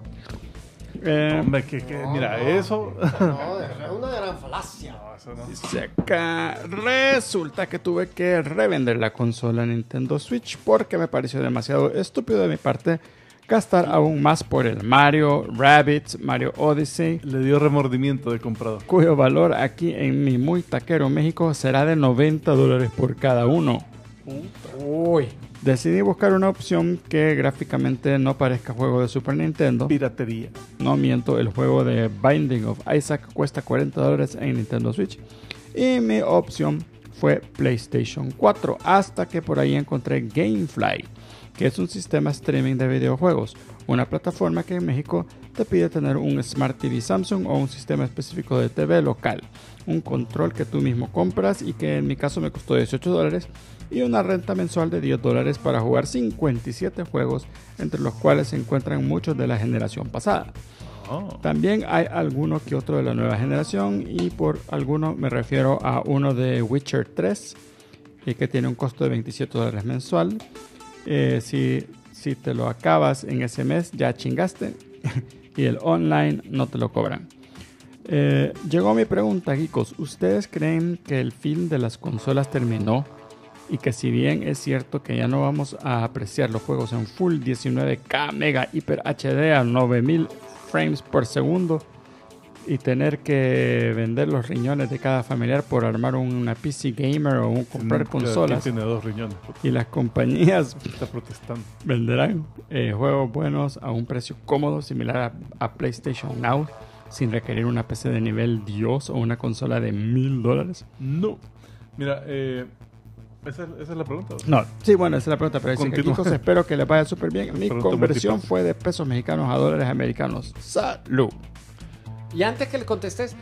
Eh, que, mira, eso. es una gran falacia. acá Resulta que tuve que revender la consola Nintendo Switch porque me pareció demasiado estúpido de mi parte gastar aún más por el Mario Rabbit, Mario Odyssey. Le dio remordimiento de comprado Cuyo valor aquí en mi muy taquero México será de 90 dólares por cada uno. Uy. Decidí buscar una opción que gráficamente no parezca juego de Super Nintendo. Piratería. No miento, el juego de Binding of Isaac cuesta 40 dólares en Nintendo Switch. Y mi opción fue PlayStation 4, hasta que por ahí encontré Gamefly, que es un sistema streaming de videojuegos, una plataforma que en México te pide tener un Smart TV Samsung o un sistema específico de TV local, un control que tú mismo compras y que en mi caso me costó 18 dólares y una renta mensual de 10 dólares para jugar 57 juegos, entre los cuales se encuentran muchos de la generación pasada. Oh. También hay alguno que otro de la nueva generación y por alguno me refiero a uno de Witcher 3 y que tiene un costo de 27 dólares mensual. Eh, si, te lo acabas en ese mes ya chingaste y el online no te lo cobran. Eh, llegó mi pregunta, chicos ¿Ustedes creen que el fin de las consolas terminó y que si bien es cierto que ya no vamos a apreciar los juegos en Full 19K Mega Hyper HD a 9000 frames por segundo y tener que vender los riñones de cada familiar por armar una PC gamer o comprar consolas. Y las compañías Está protestando. venderán eh, juegos buenos a un precio cómodo similar a, PlayStation Now sin requerir una PC de nivel Dios o una consola de mil dólares. No. Mira, eh, ¿Esa, es la pregunta? No. Sí, bueno, esa es la pregunta. Pero espero que les vaya súper bien. Mi conversión fue de pesos mexicanos a dólares americanos. Salud. Y antes que le contestes,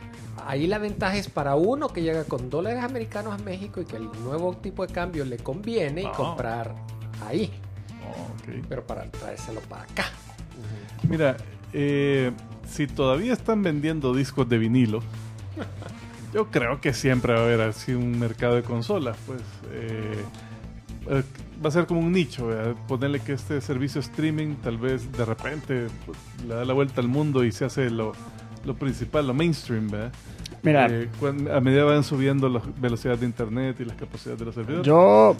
ahí la ventaja es para uno que llega con dólares americanos a México y que el nuevo tipo de cambio le conviene y ah. comprar ahí. Pero para traérselo para acá. Mira, eh, si todavía están vendiendo discos de vinilo. Yo creo que siempre va a haber así un mercado de consolas, pues. Eh, eh, va a ser como un nicho, ¿verdad? ponerle que este servicio streaming tal vez de repente pues, le da la vuelta al mundo y se hace lo, principal, lo mainstream, ¿verdad? Mira, eh, a medida van subiendo las velocidades de internet y las capacidades de los servidores. Yo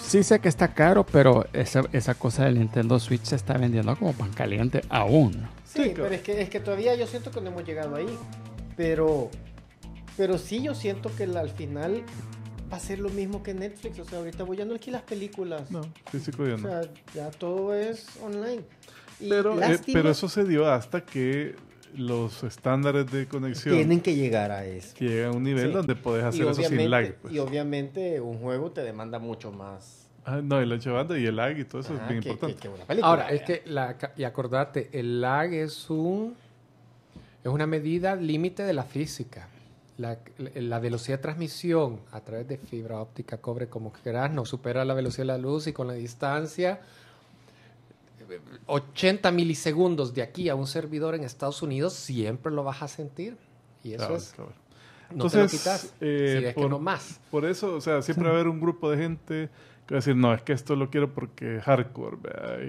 sí sé que está caro, pero esa, esa cosa del Nintendo Switch se está vendiendo como pan caliente aún. Sí, pero es que, es que todavía yo siento que no hemos llegado ahí, pero pero sí yo siento que al final va a ser lo mismo que Netflix. O sea, ahorita voy a no las películas. No, físico ya no. O sea, ya todo es online. Eh, pero, eso se dio hasta que los estándares de conexión tienen que llegar a eso. llega a un nivel donde puedes hacer eso sin lag. Pues. Y obviamente un juego te demanda mucho más. Ah, no, el y el lag y todo eso es bien importante. Ahora, es que, y acordate, el lag es un es una medida límite de la física la, la, velocidad de transmisión a través de fibra óptica, cobre, como quieras, no supera la velocidad de la luz y con la distancia 80 milisegundos de aquí a un servidor en Estados Unidos, siempre lo vas a sentir. Y eso es... Entonces, eh, por, no más. Por eso, o sea, siempre va a haber un grupo de gente que va a decir, no, es que esto lo quiero porque es hardcore,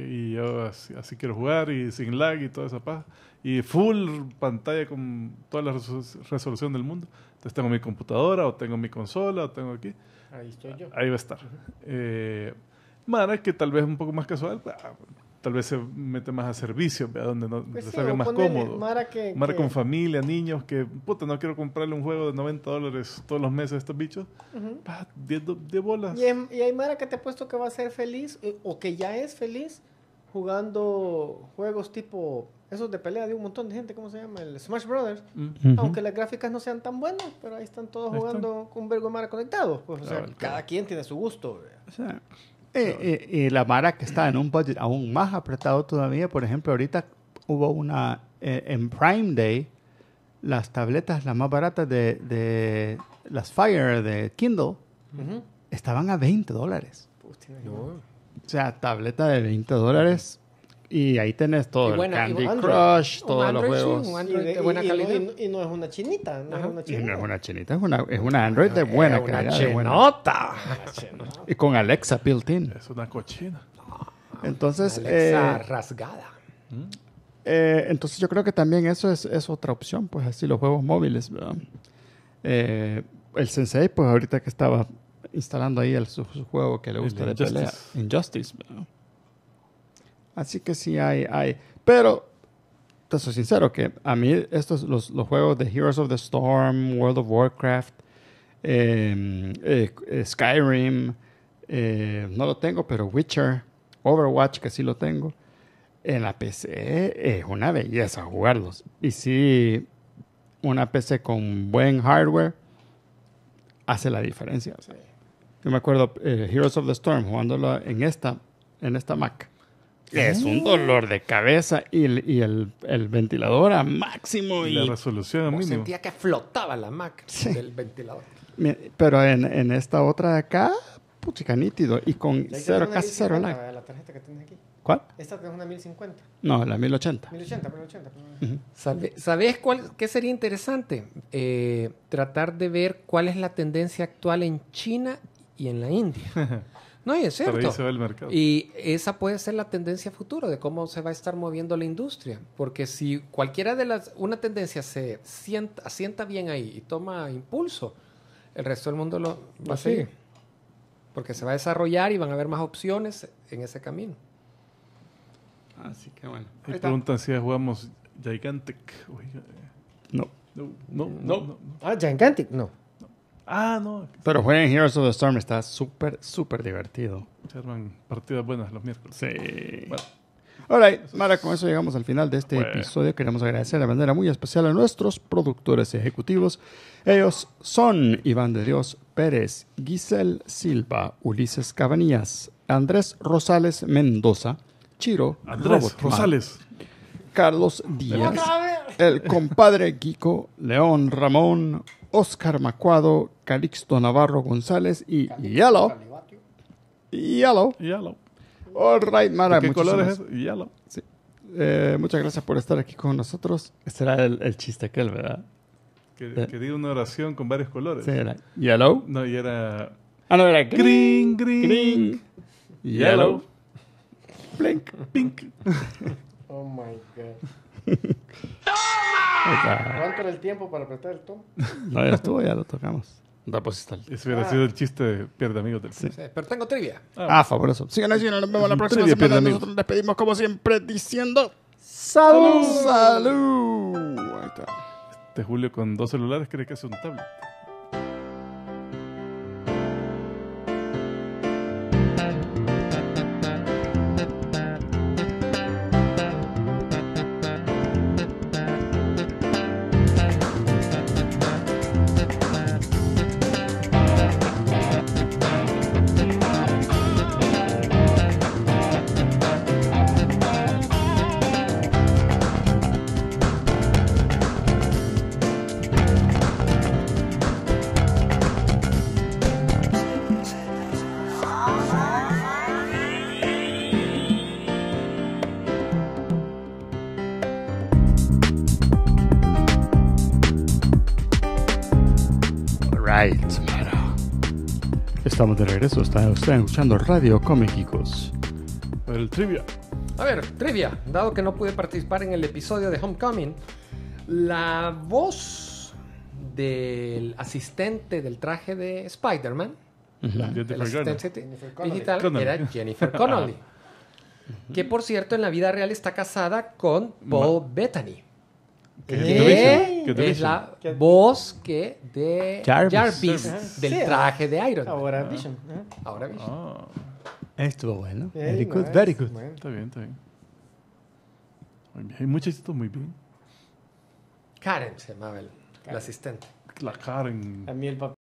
y yo así, así, quiero jugar y sin lag y toda esa paz y full pantalla con toda la resolución del mundo. Entonces tengo mi computadora o tengo mi consola o tengo aquí. Ahí estoy yo. Ahí va a estar. Eh, Mara, que tal vez un poco más casual, ah, tal vez se mete más a servicio. a donde no, salga pues más cómodo. Mara, que, Mara con familia, niños, que puta, no quiero comprarle un juego de 90 dólares todos los meses a estos bichos. Uh de, bolas. Y, y hay Mara que te ha puesto que va a ser feliz eh, o que ya es feliz jugando juegos tipo eso de pelea de un montón de gente, ¿cómo se llama? El Smash Brothers. Aunque las gráficas no sean tan buenas, pero ahí están todos jugando con vergo mara conectados. Pues, o sea, cada quien tiene su gusto. y eh, eh, eh, la mara que está en un budget aún más apretado todavía, por ejemplo, ahorita hubo una en Prime Day, las tabletas las más baratas de, las Fire de Kindle estaban a 20 dólares. O sea, tableta de 20 dólares y ahí tenés todo, el Candy Crush, todos los juegos. de buena y, calidad. Y, no es una chinita, no es una chinita. es una chinita, es una, Android de ah, buena calidad. Y con Alexa built-in. Es una cochina. entonces... Alexa eh, rasgada. Eh, entonces yo creo que también eso es, es, otra opción, pues así los juegos móviles. Eh, el Sensei, pues ahorita que estaba instalando ahí el, su, juego que le gusta este de pelea. Injustice. ¿verdad? Así que sí hay, hay. Pero, te soy sincero, que a mí estos, los, juegos de Heroes of the Storm, World of Warcraft, em, eh, Skyrim, eh, no lo tengo, pero Witcher, Overwatch, que sí lo tengo. En la PC es una belleza jugarlos. Y sí, una PC con buen hardware hace la diferencia. yo me acuerdo eh, Heroes of the Storm jugándolo en esta, en esta Mac es un dolor de cabeza y, el, y el, el ventilador a máximo. Y, la resolución a mínimo. sentía que flotaba la Mac del ventilador. Pero en, en esta otra de acá, puchica nítido. Y con cero, casi cero lag. La ¿Cuál? Esta es una 1050. No, la 1080. 1080, 1080. ¿Sabe- ¿Sabes cuál, qué sería interesante? Eh, tratar de ver cuál es la tendencia actual en China y en la India. No, es cierto. Y esa puede ser la tendencia futura de cómo se va a estar moviendo la industria. Porque si cualquiera de las, una tendencia se sienta, asienta bien ahí y toma impulso, el resto del mundo lo va a seguir. Porque se va a desarrollar y van a haber más opciones en ese camino. Así que bueno. preguntan si jugamos Gigantic. Eh. No. No, no, no. Ah, Gigantic, no. Ah, no. Pero juegan Heroes of the Storm, está súper, súper divertido. Se arman partidas buenas los miércoles. Sí. Bueno. Ahora, con eso llegamos al final de este episodio. Queremos agradecer de manera muy especial a nuestros productores ejecutivos. Ellos son Iván de Dios Pérez, Giselle Silva, Ulises Cabanillas, Andrés Rosales Mendoza, Chiro Andrés Rosales, Carlos Díaz, el compadre Guico, León Ramón, Oscar Macuado, Calixto Navarro González y Yellow. Yellow. Yellow. All right, Mara. ¿Qué color es? Yellow. Eh, muchas gracias por estar aquí con nosotros. Este era el, chiste aquel, ¿verdad? Que, di una oración con varios colores. Sí, era yellow. No, y era... Ah, no, era green, green, green yellow, yellow blink, pink. oh, my God. ¡Toma! ¿Cuánto el tiempo para apretar el tomo? No, ya estuvo, ya lo tocamos. Da, pues está. hubiera sido el chiste de pierde amigos del sí. Pero tengo trivia. Ah, ah fabuloso. Sigan así, nos vemos la próxima semana. Nosotros nos despedimos como siempre diciendo ¡Salud! ¡Salud! Ahí está. Este Julio con dos celulares cree que es un tablet. de regreso. Está escuchando Radio cómicos. El trivia. A ver, trivia. Dado que no pude participar en el episodio de Homecoming, la voz del asistente del traje de Spider-Man, la, asistente digital, era Jennifer Connolly. que por cierto, en la vida real está casada con Paul Bethany. Bettany. ¿Qué? Es la voz que de Jarvis, del traje de Iron Man. Ahora ah. Vision. ¿eh? Ahora Vision. Ah. Estuvo bueno. very good, very good. Está bien, está bien. Hay muchachitos muy bien. Karen se llamaba el, asistente. La Karen. A mí el papá.